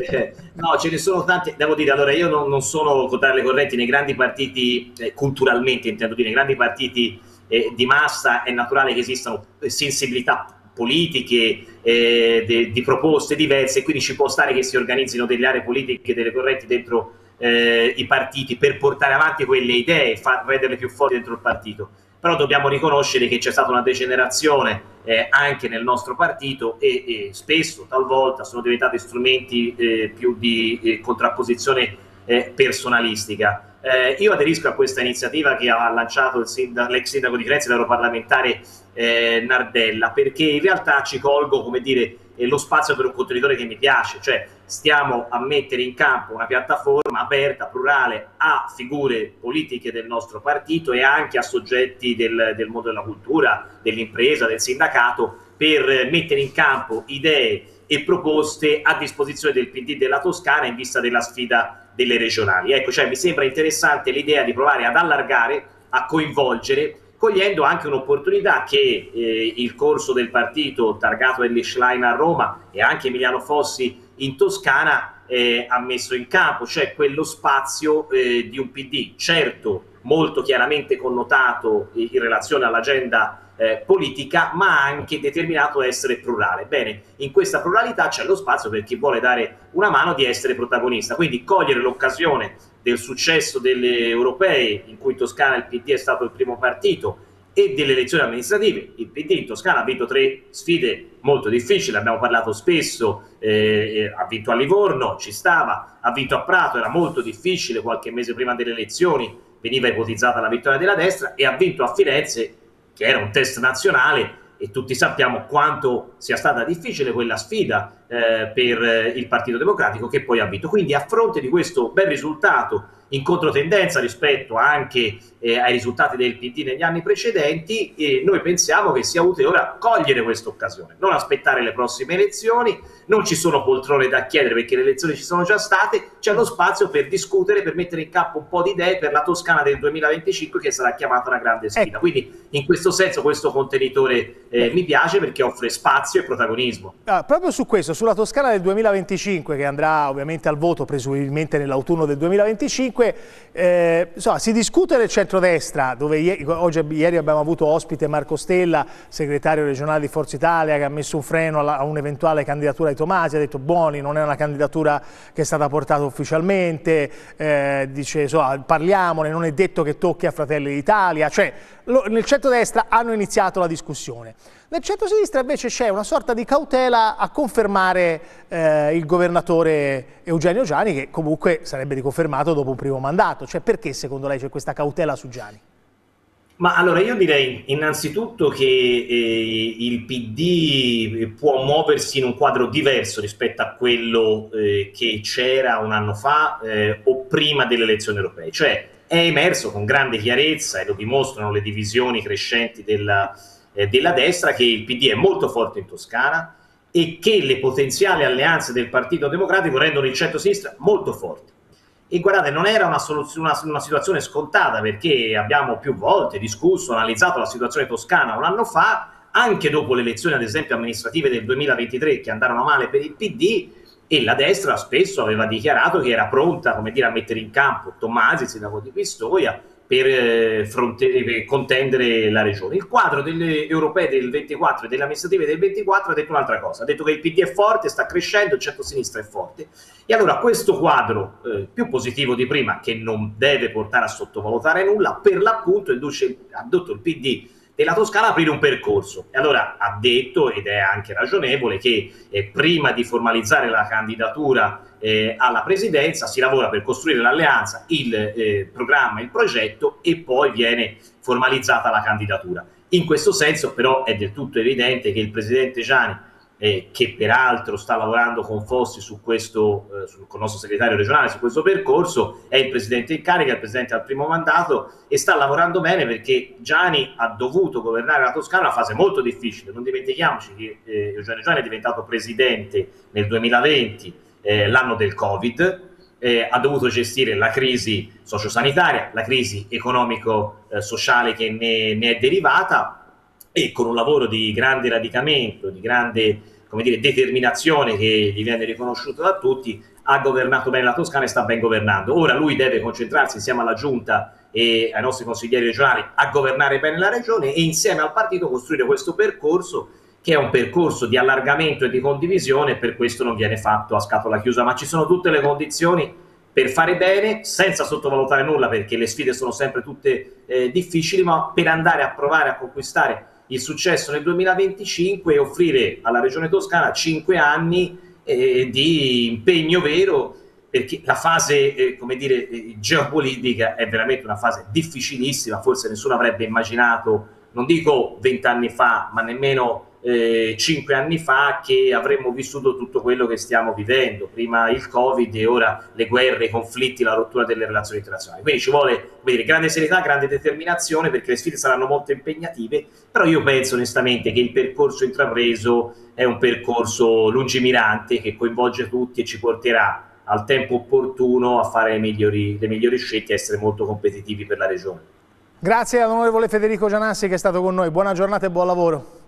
Eh, no, ce ne sono tante, devo dire, allora io non, non sono contare le correnti nei grandi partiti, eh, culturalmente intendo dire, nei grandi partiti eh, di massa è naturale che esistano eh, sensibilità politiche, eh, de, di proposte diverse, quindi ci può stare che si organizzino delle aree politiche, delle correnti dentro eh, i partiti per portare avanti quelle idee e far renderle più forti dentro il partito. Però dobbiamo riconoscere che c'è stata una degenerazione eh, anche nel nostro partito e, e, spesso, talvolta, sono diventati strumenti eh, più di eh, contrapposizione eh, personalistica. Eh, io aderisco a questa iniziativa che ha lanciato sindaco, l'ex sindaco di Firenze, l'europarlamentare eh, Nardella, perché in realtà ci colgo, come dire, eh, lo spazio per un contenitore che mi piace, cioè stiamo a mettere in campo una piattaforma aperta, plurale, a figure politiche del nostro partito e anche a soggetti del, del mondo della cultura, dell'impresa, del sindacato, per mettere in campo idee e proposte a disposizione del PD della Toscana in vista della sfida delle regionali. Ecco, cioè mi sembra interessante l'idea di provare ad allargare, a coinvolgere, cogliendo anche un'opportunità che eh, il corso del partito targato Ellischlein a Roma e anche Emiliano Fossi in Toscana eh, ha messo in campo, cioè quello spazio eh, di un PD, certo molto chiaramente connotato in relazione all'agenda eh, politica, ma anche determinato a essere plurale. Bene, in questa pluralità c'è lo spazio per chi vuole dare una mano di essere protagonista, quindi cogliere l'occasione del successo delle europee, in cui in Toscana il PD è stato il primo partito, e delle elezioni amministrative. Il PD in Toscana ha vinto tre sfide molto difficili, abbiamo parlato spesso, eh, ha vinto a Livorno, ci stava, ha vinto a Prato, era molto difficile qualche mese prima delle elezioni, veniva ipotizzata la vittoria della destra e ha vinto a Firenze che era un test nazionale e tutti sappiamo quanto sia stata difficile quella sfida eh, per eh, il Partito Democratico che poi ha vinto. Quindi a fronte di questo bel risultato in controtendenza rispetto anche eh, ai risultati del PD negli anni precedenti, eh, noi pensiamo che sia utile ora cogliere questa occasione, non aspettare le prossime elezioni non ci sono poltrone da chiedere perché le elezioni ci sono già state, c'è lo spazio per discutere, per mettere in campo un po' di idee per la Toscana del 2025 che sarà chiamata una grande sfida. Ecco. Quindi in questo senso questo contenitore eh, mi piace perché offre spazio e protagonismo. Ah, proprio su questo, sulla Toscana del 2025 che andrà ovviamente al voto presumibilmente nell'autunno del 2025, eh, insomma, si discute nel centrodestra dove ieri, oggi, ieri abbiamo avuto ospite Marco Stella, segretario regionale di Forza Italia che ha messo un freno alla, a un'eventuale candidatura di Tomasi, ha detto Buoni non è una candidatura che è stata portata ufficialmente, eh, dice insomma, ah, parliamone, non è detto che tocchi a Fratelli d'Italia, cioè lo, nel centro-destra hanno iniziato la discussione. Nel centro-sinistra invece c'è una sorta di cautela a confermare eh, il governatore Eugenio Gianni che comunque sarebbe riconfermato dopo un primo mandato, cioè perché secondo lei c'è questa cautela su Gianni? Ma allora io direi innanzitutto che eh, il PD può muoversi in un quadro diverso rispetto a quello eh, che c'era un anno fa eh, o prima delle elezioni europee, cioè è emerso con grande chiarezza e lo dimostrano le divisioni crescenti della, eh, della destra che il PD è molto forte in Toscana e che le potenziali alleanze del Partito Democratico rendono il centro-sinistra molto forte e guardate, non era una, soluzione, una, una, situazione scontata perché abbiamo più volte discusso, analizzato la situazione toscana un anno fa, anche dopo le elezioni, ad esempio, amministrative del 2023 che andarono male per il PD e la destra spesso aveva dichiarato che era pronta, come dire, a mettere in campo Tommasi, sindaco di Pistoia, per, eh, fronte- eh, contendere la regione. Il quadro delle europee del 24 e delle amministrative del 24 ha detto un'altra cosa, ha detto che il PD è forte, sta crescendo, il centro-sinistra è forte. E allora questo quadro eh, più positivo di prima, che non deve portare a sottovalutare nulla, per l'appunto induce, ha detto il PD della Toscana aprire un percorso. E allora ha detto, ed è anche ragionevole, che eh, prima di formalizzare la candidatura eh, alla presidenza, si lavora per costruire l'alleanza, il eh, programma, il progetto e poi viene formalizzata la candidatura. In questo senso però è del tutto evidente che il presidente Gianni, eh, che peraltro sta lavorando con Fossi su questo, eh, sul, con il nostro segretario regionale su questo percorso, è il presidente in carica, è il presidente al primo mandato e sta lavorando bene perché Gianni ha dovuto governare la Toscana in una fase molto difficile. Non dimentichiamoci che eh, Eugenio Gianni è diventato presidente nel 2020 eh, l'anno del Covid, eh, ha dovuto gestire la crisi sociosanitaria, la crisi economico-sociale eh, che ne, ne, è derivata e con un lavoro di grande radicamento, di grande dire, determinazione che gli viene riconosciuto da tutti, ha governato bene la Toscana e sta ben governando. Ora lui deve concentrarsi insieme alla giunta e ai nostri consiglieri regionali a governare bene la regione e insieme al partito costruire questo percorso che è un percorso di allargamento e di condivisione e per questo non viene fatto a scatola chiusa, ma ci sono tutte le condizioni per fare bene senza sottovalutare nulla perché le sfide sono sempre tutte eh, difficili, ma per andare a provare a conquistare il successo nel 2025 e offrire alla Regione Toscana cinque anni eh, di impegno vero perché la fase eh, come dire, eh, geopolitica è veramente una fase difficilissima, forse nessuno avrebbe immaginato, non dico vent'anni fa, ma nemmeno eh, cinque anni fa che avremmo vissuto tutto quello che stiamo vivendo, prima il Covid e ora le guerre, i conflitti, la rottura delle relazioni internazionali. Quindi ci vuole dire, grande serietà, grande determinazione perché le sfide saranno molto impegnative, però io penso onestamente che il percorso intrapreso è un percorso lungimirante che coinvolge tutti e ci porterà al tempo opportuno a fare le migliori, le migliori scelte e essere molto competitivi per la regione. Grazie all'onorevole Federico Gianassi che è stato con noi, buona giornata e buon lavoro.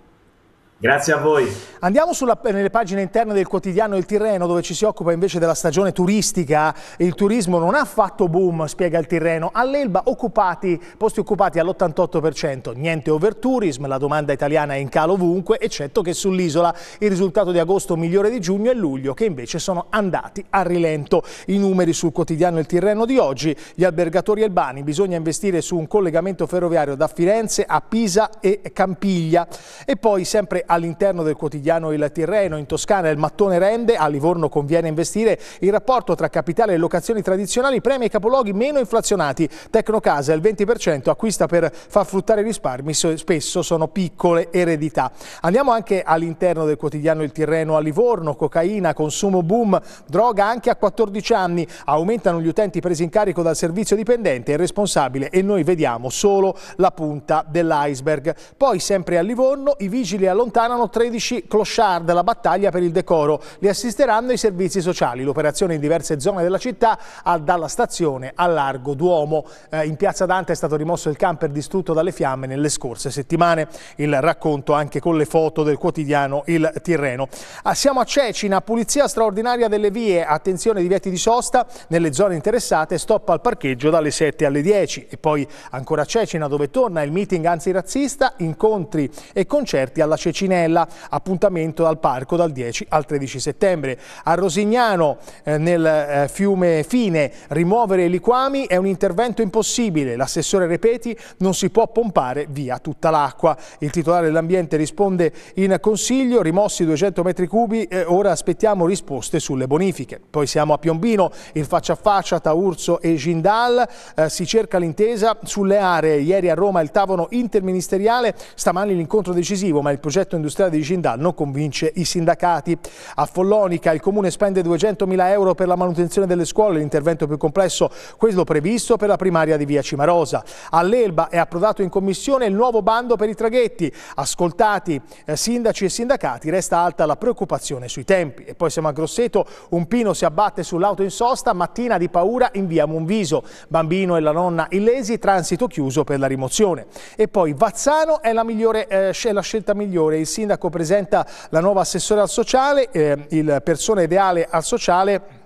Grazie a voi. Andiamo sulla, nelle pagine interne del quotidiano Il Tirreno, dove ci si occupa invece della stagione turistica. Il turismo non ha fatto boom, spiega il Tirreno. All'Elba occupati, posti occupati all'88%. Niente overtourism, la domanda italiana è in calo ovunque, eccetto che sull'isola. Il risultato di agosto migliore di giugno e luglio, che invece sono andati a rilento. I numeri sul quotidiano Il Tirreno di oggi. Gli albergatori elbani, bisogna investire su un collegamento ferroviario da Firenze a Pisa e Campiglia. E poi sempre a all'interno del quotidiano Il Tirreno, in Toscana il mattone rende, a Livorno conviene investire, il rapporto tra capitale e locazioni tradizionali premia i capologhi meno inflazionati, Tecnocasa il 20% acquista per far fruttare risparmi, spesso sono piccole eredità. Andiamo anche all'interno del quotidiano Il Tirreno a Livorno, cocaina, consumo boom, droga anche a 14 anni, aumentano gli utenti presi in carico dal servizio dipendente e responsabile e noi vediamo solo la punta dell'iceberg. Poi sempre a Livorno i vigili allontanano allontanano 13 clochard la battaglia per il decoro. Li assisteranno i servizi sociali. L'operazione in diverse zone della città, dalla stazione al Largo Duomo. Eh, in piazza Dante è stato rimosso il camper distrutto dalle fiamme nelle scorse settimane. Il racconto anche con le foto del quotidiano Il Tirreno. Ah, siamo a Cecina, pulizia straordinaria delle vie, attenzione ai divieti di sosta nelle zone interessate, stop al parcheggio dalle 7 alle 10 e poi ancora a Cecina dove torna il meeting anzirazzista, incontri e concerti alla Cecina. Coccinella, appuntamento dal parco dal 10 al 13 settembre. A Rosignano, eh, nel eh, fiume Fine, rimuovere i liquami è un intervento impossibile. L'assessore Repeti non si può pompare via tutta l'acqua. Il titolare dell'ambiente risponde in consiglio, rimossi 200 metri cubi, ora aspettiamo risposte sulle bonifiche. Poi siamo a Piombino, il faccia a faccia tra Urso e Gindal, eh, si cerca l'intesa sulle aree. Ieri a Roma il tavolo interministeriale, stamani l'incontro decisivo, ma il progetto progetto industriale di Gindal non convince i sindacati. A Follonica il comune spende 200.000 euro per la manutenzione delle scuole, l'intervento più complesso, quello previsto per la primaria di Via Cimarosa. All'Elba è approdato in commissione il nuovo bando per i traghetti. Ascoltati eh, sindaci e sindacati resta alta la preoccupazione sui tempi. E poi siamo a Grosseto, un pino si abbatte sull'auto in sosta, mattina di paura in via Monviso. Bambino e la nonna illesi, transito chiuso per la rimozione. E poi Vazzano è la, migliore, eh, è la scelta migliore il sindaco presenta la nuova assessore al sociale, eh, il persona ideale al sociale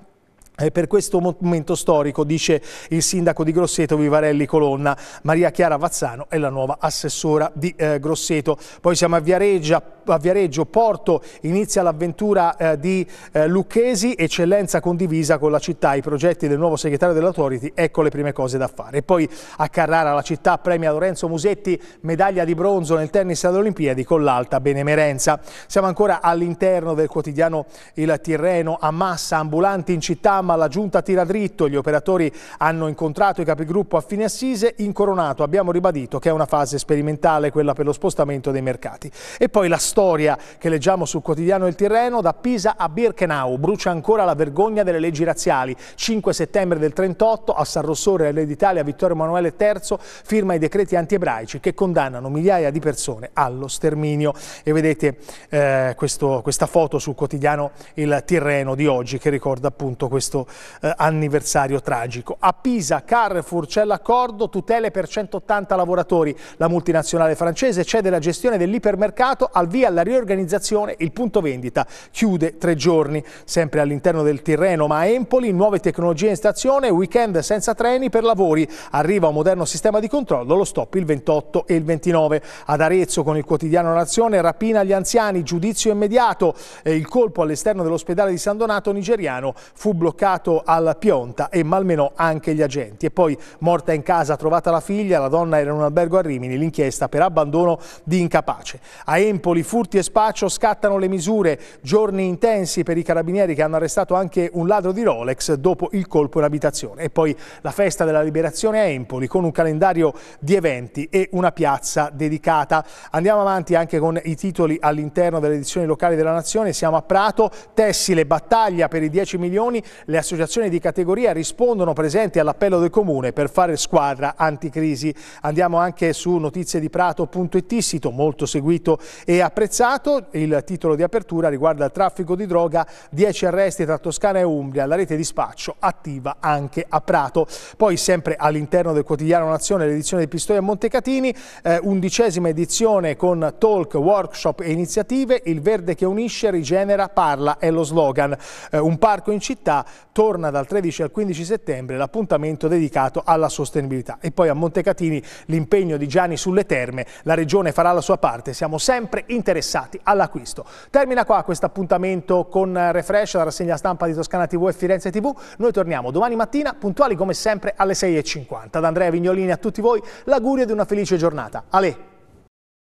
eh, per questo momento storico, dice il sindaco di Grosseto Vivarelli Colonna. Maria Chiara Vazzano è la nuova assessora di eh, Grosseto. Poi siamo a Viareggia, a Viareggio, Porto, inizia l'avventura eh, di eh, Lucchesi, eccellenza condivisa con la città, i progetti del nuovo segretario dell'Autority, ecco le prime cose da fare. E poi a Carrara la città premia Lorenzo Musetti, medaglia di bronzo nel tennis alle Olimpiadi con l'alta benemerenza. Siamo ancora all'interno del quotidiano Il Tirreno, a massa, ambulanti in città, ma la giunta tira dritto, gli operatori hanno incontrato i capigruppo a fine assise, incoronato abbiamo ribadito che è una fase sperimentale quella per lo spostamento dei mercati. E poi la storia storia che leggiamo sul quotidiano Il Tirreno, da Pisa a Birkenau, brucia ancora la vergogna delle leggi razziali. 5 settembre del 38 a San Rossore, Re d'Italia, Vittorio Emanuele III firma i decreti antiebraici che condannano migliaia di persone allo sterminio. E vedete eh, questo, questa foto sul quotidiano Il Tirreno di oggi che ricorda appunto questo eh, anniversario tragico. A Pisa, Carrefour, c'è l'accordo, tutele per 180 lavoratori. La multinazionale francese cede la gestione dell'ipermercato al via via alla riorganizzazione il punto vendita chiude tre giorni. Sempre all'interno del Tirreno ma a Empoli nuove tecnologie in stazione, weekend senza treni per lavori. Arriva un moderno sistema di controllo, lo stop il 28 e il 29. Ad Arezzo con il quotidiano Nazione rapina agli anziani, giudizio immediato. Il colpo all'esterno dell'ospedale di San Donato nigeriano fu bloccato al Pionta e malmenò anche gli agenti. E poi morta in casa trovata la figlia, la donna era in un albergo a Rimini, l'inchiesta per abbandono di incapace. A Empoli fu furti e spaccio scattano le misure, giorni intensi per i carabinieri che hanno arrestato anche un ladro di Rolex dopo il colpo in abitazione. E poi la festa della liberazione a Empoli con un calendario di eventi e una piazza dedicata. Andiamo avanti anche con i titoli all'interno delle edizioni locali della Nazione. Siamo a Prato, Tessile, battaglia per i 10 milioni. Le associazioni di categoria rispondono presenti all'appello del Comune per fare squadra anticrisi. Andiamo anche su notizieDiPrato.it, sito molto seguito e apprezzato apprezzato. Il titolo di apertura riguarda il traffico di droga, 10 arresti tra Toscana e Umbria, la rete di spaccio attiva anche a Prato. Poi sempre all'interno del quotidiano Nazione l'edizione di Pistoia Montecatini, eh, undicesima edizione con talk, workshop e iniziative, il verde che unisce, rigenera, parla è lo slogan. Eh, un parco in città torna dal 13 al 15 settembre l'appuntamento dedicato alla sostenibilità. E poi a Montecatini l'impegno di Gianni sulle terme, la regione farà la sua parte, siamo sempre interessati interessati all'acquisto. Termina qua questo appuntamento con Refresh, la rassegna stampa di Toscana TV e Firenze TV. Noi torniamo domani mattina, puntuali come sempre alle 6.50. Ad Andrea Vignolini a tutti voi l'augurio di una felice giornata. Ale!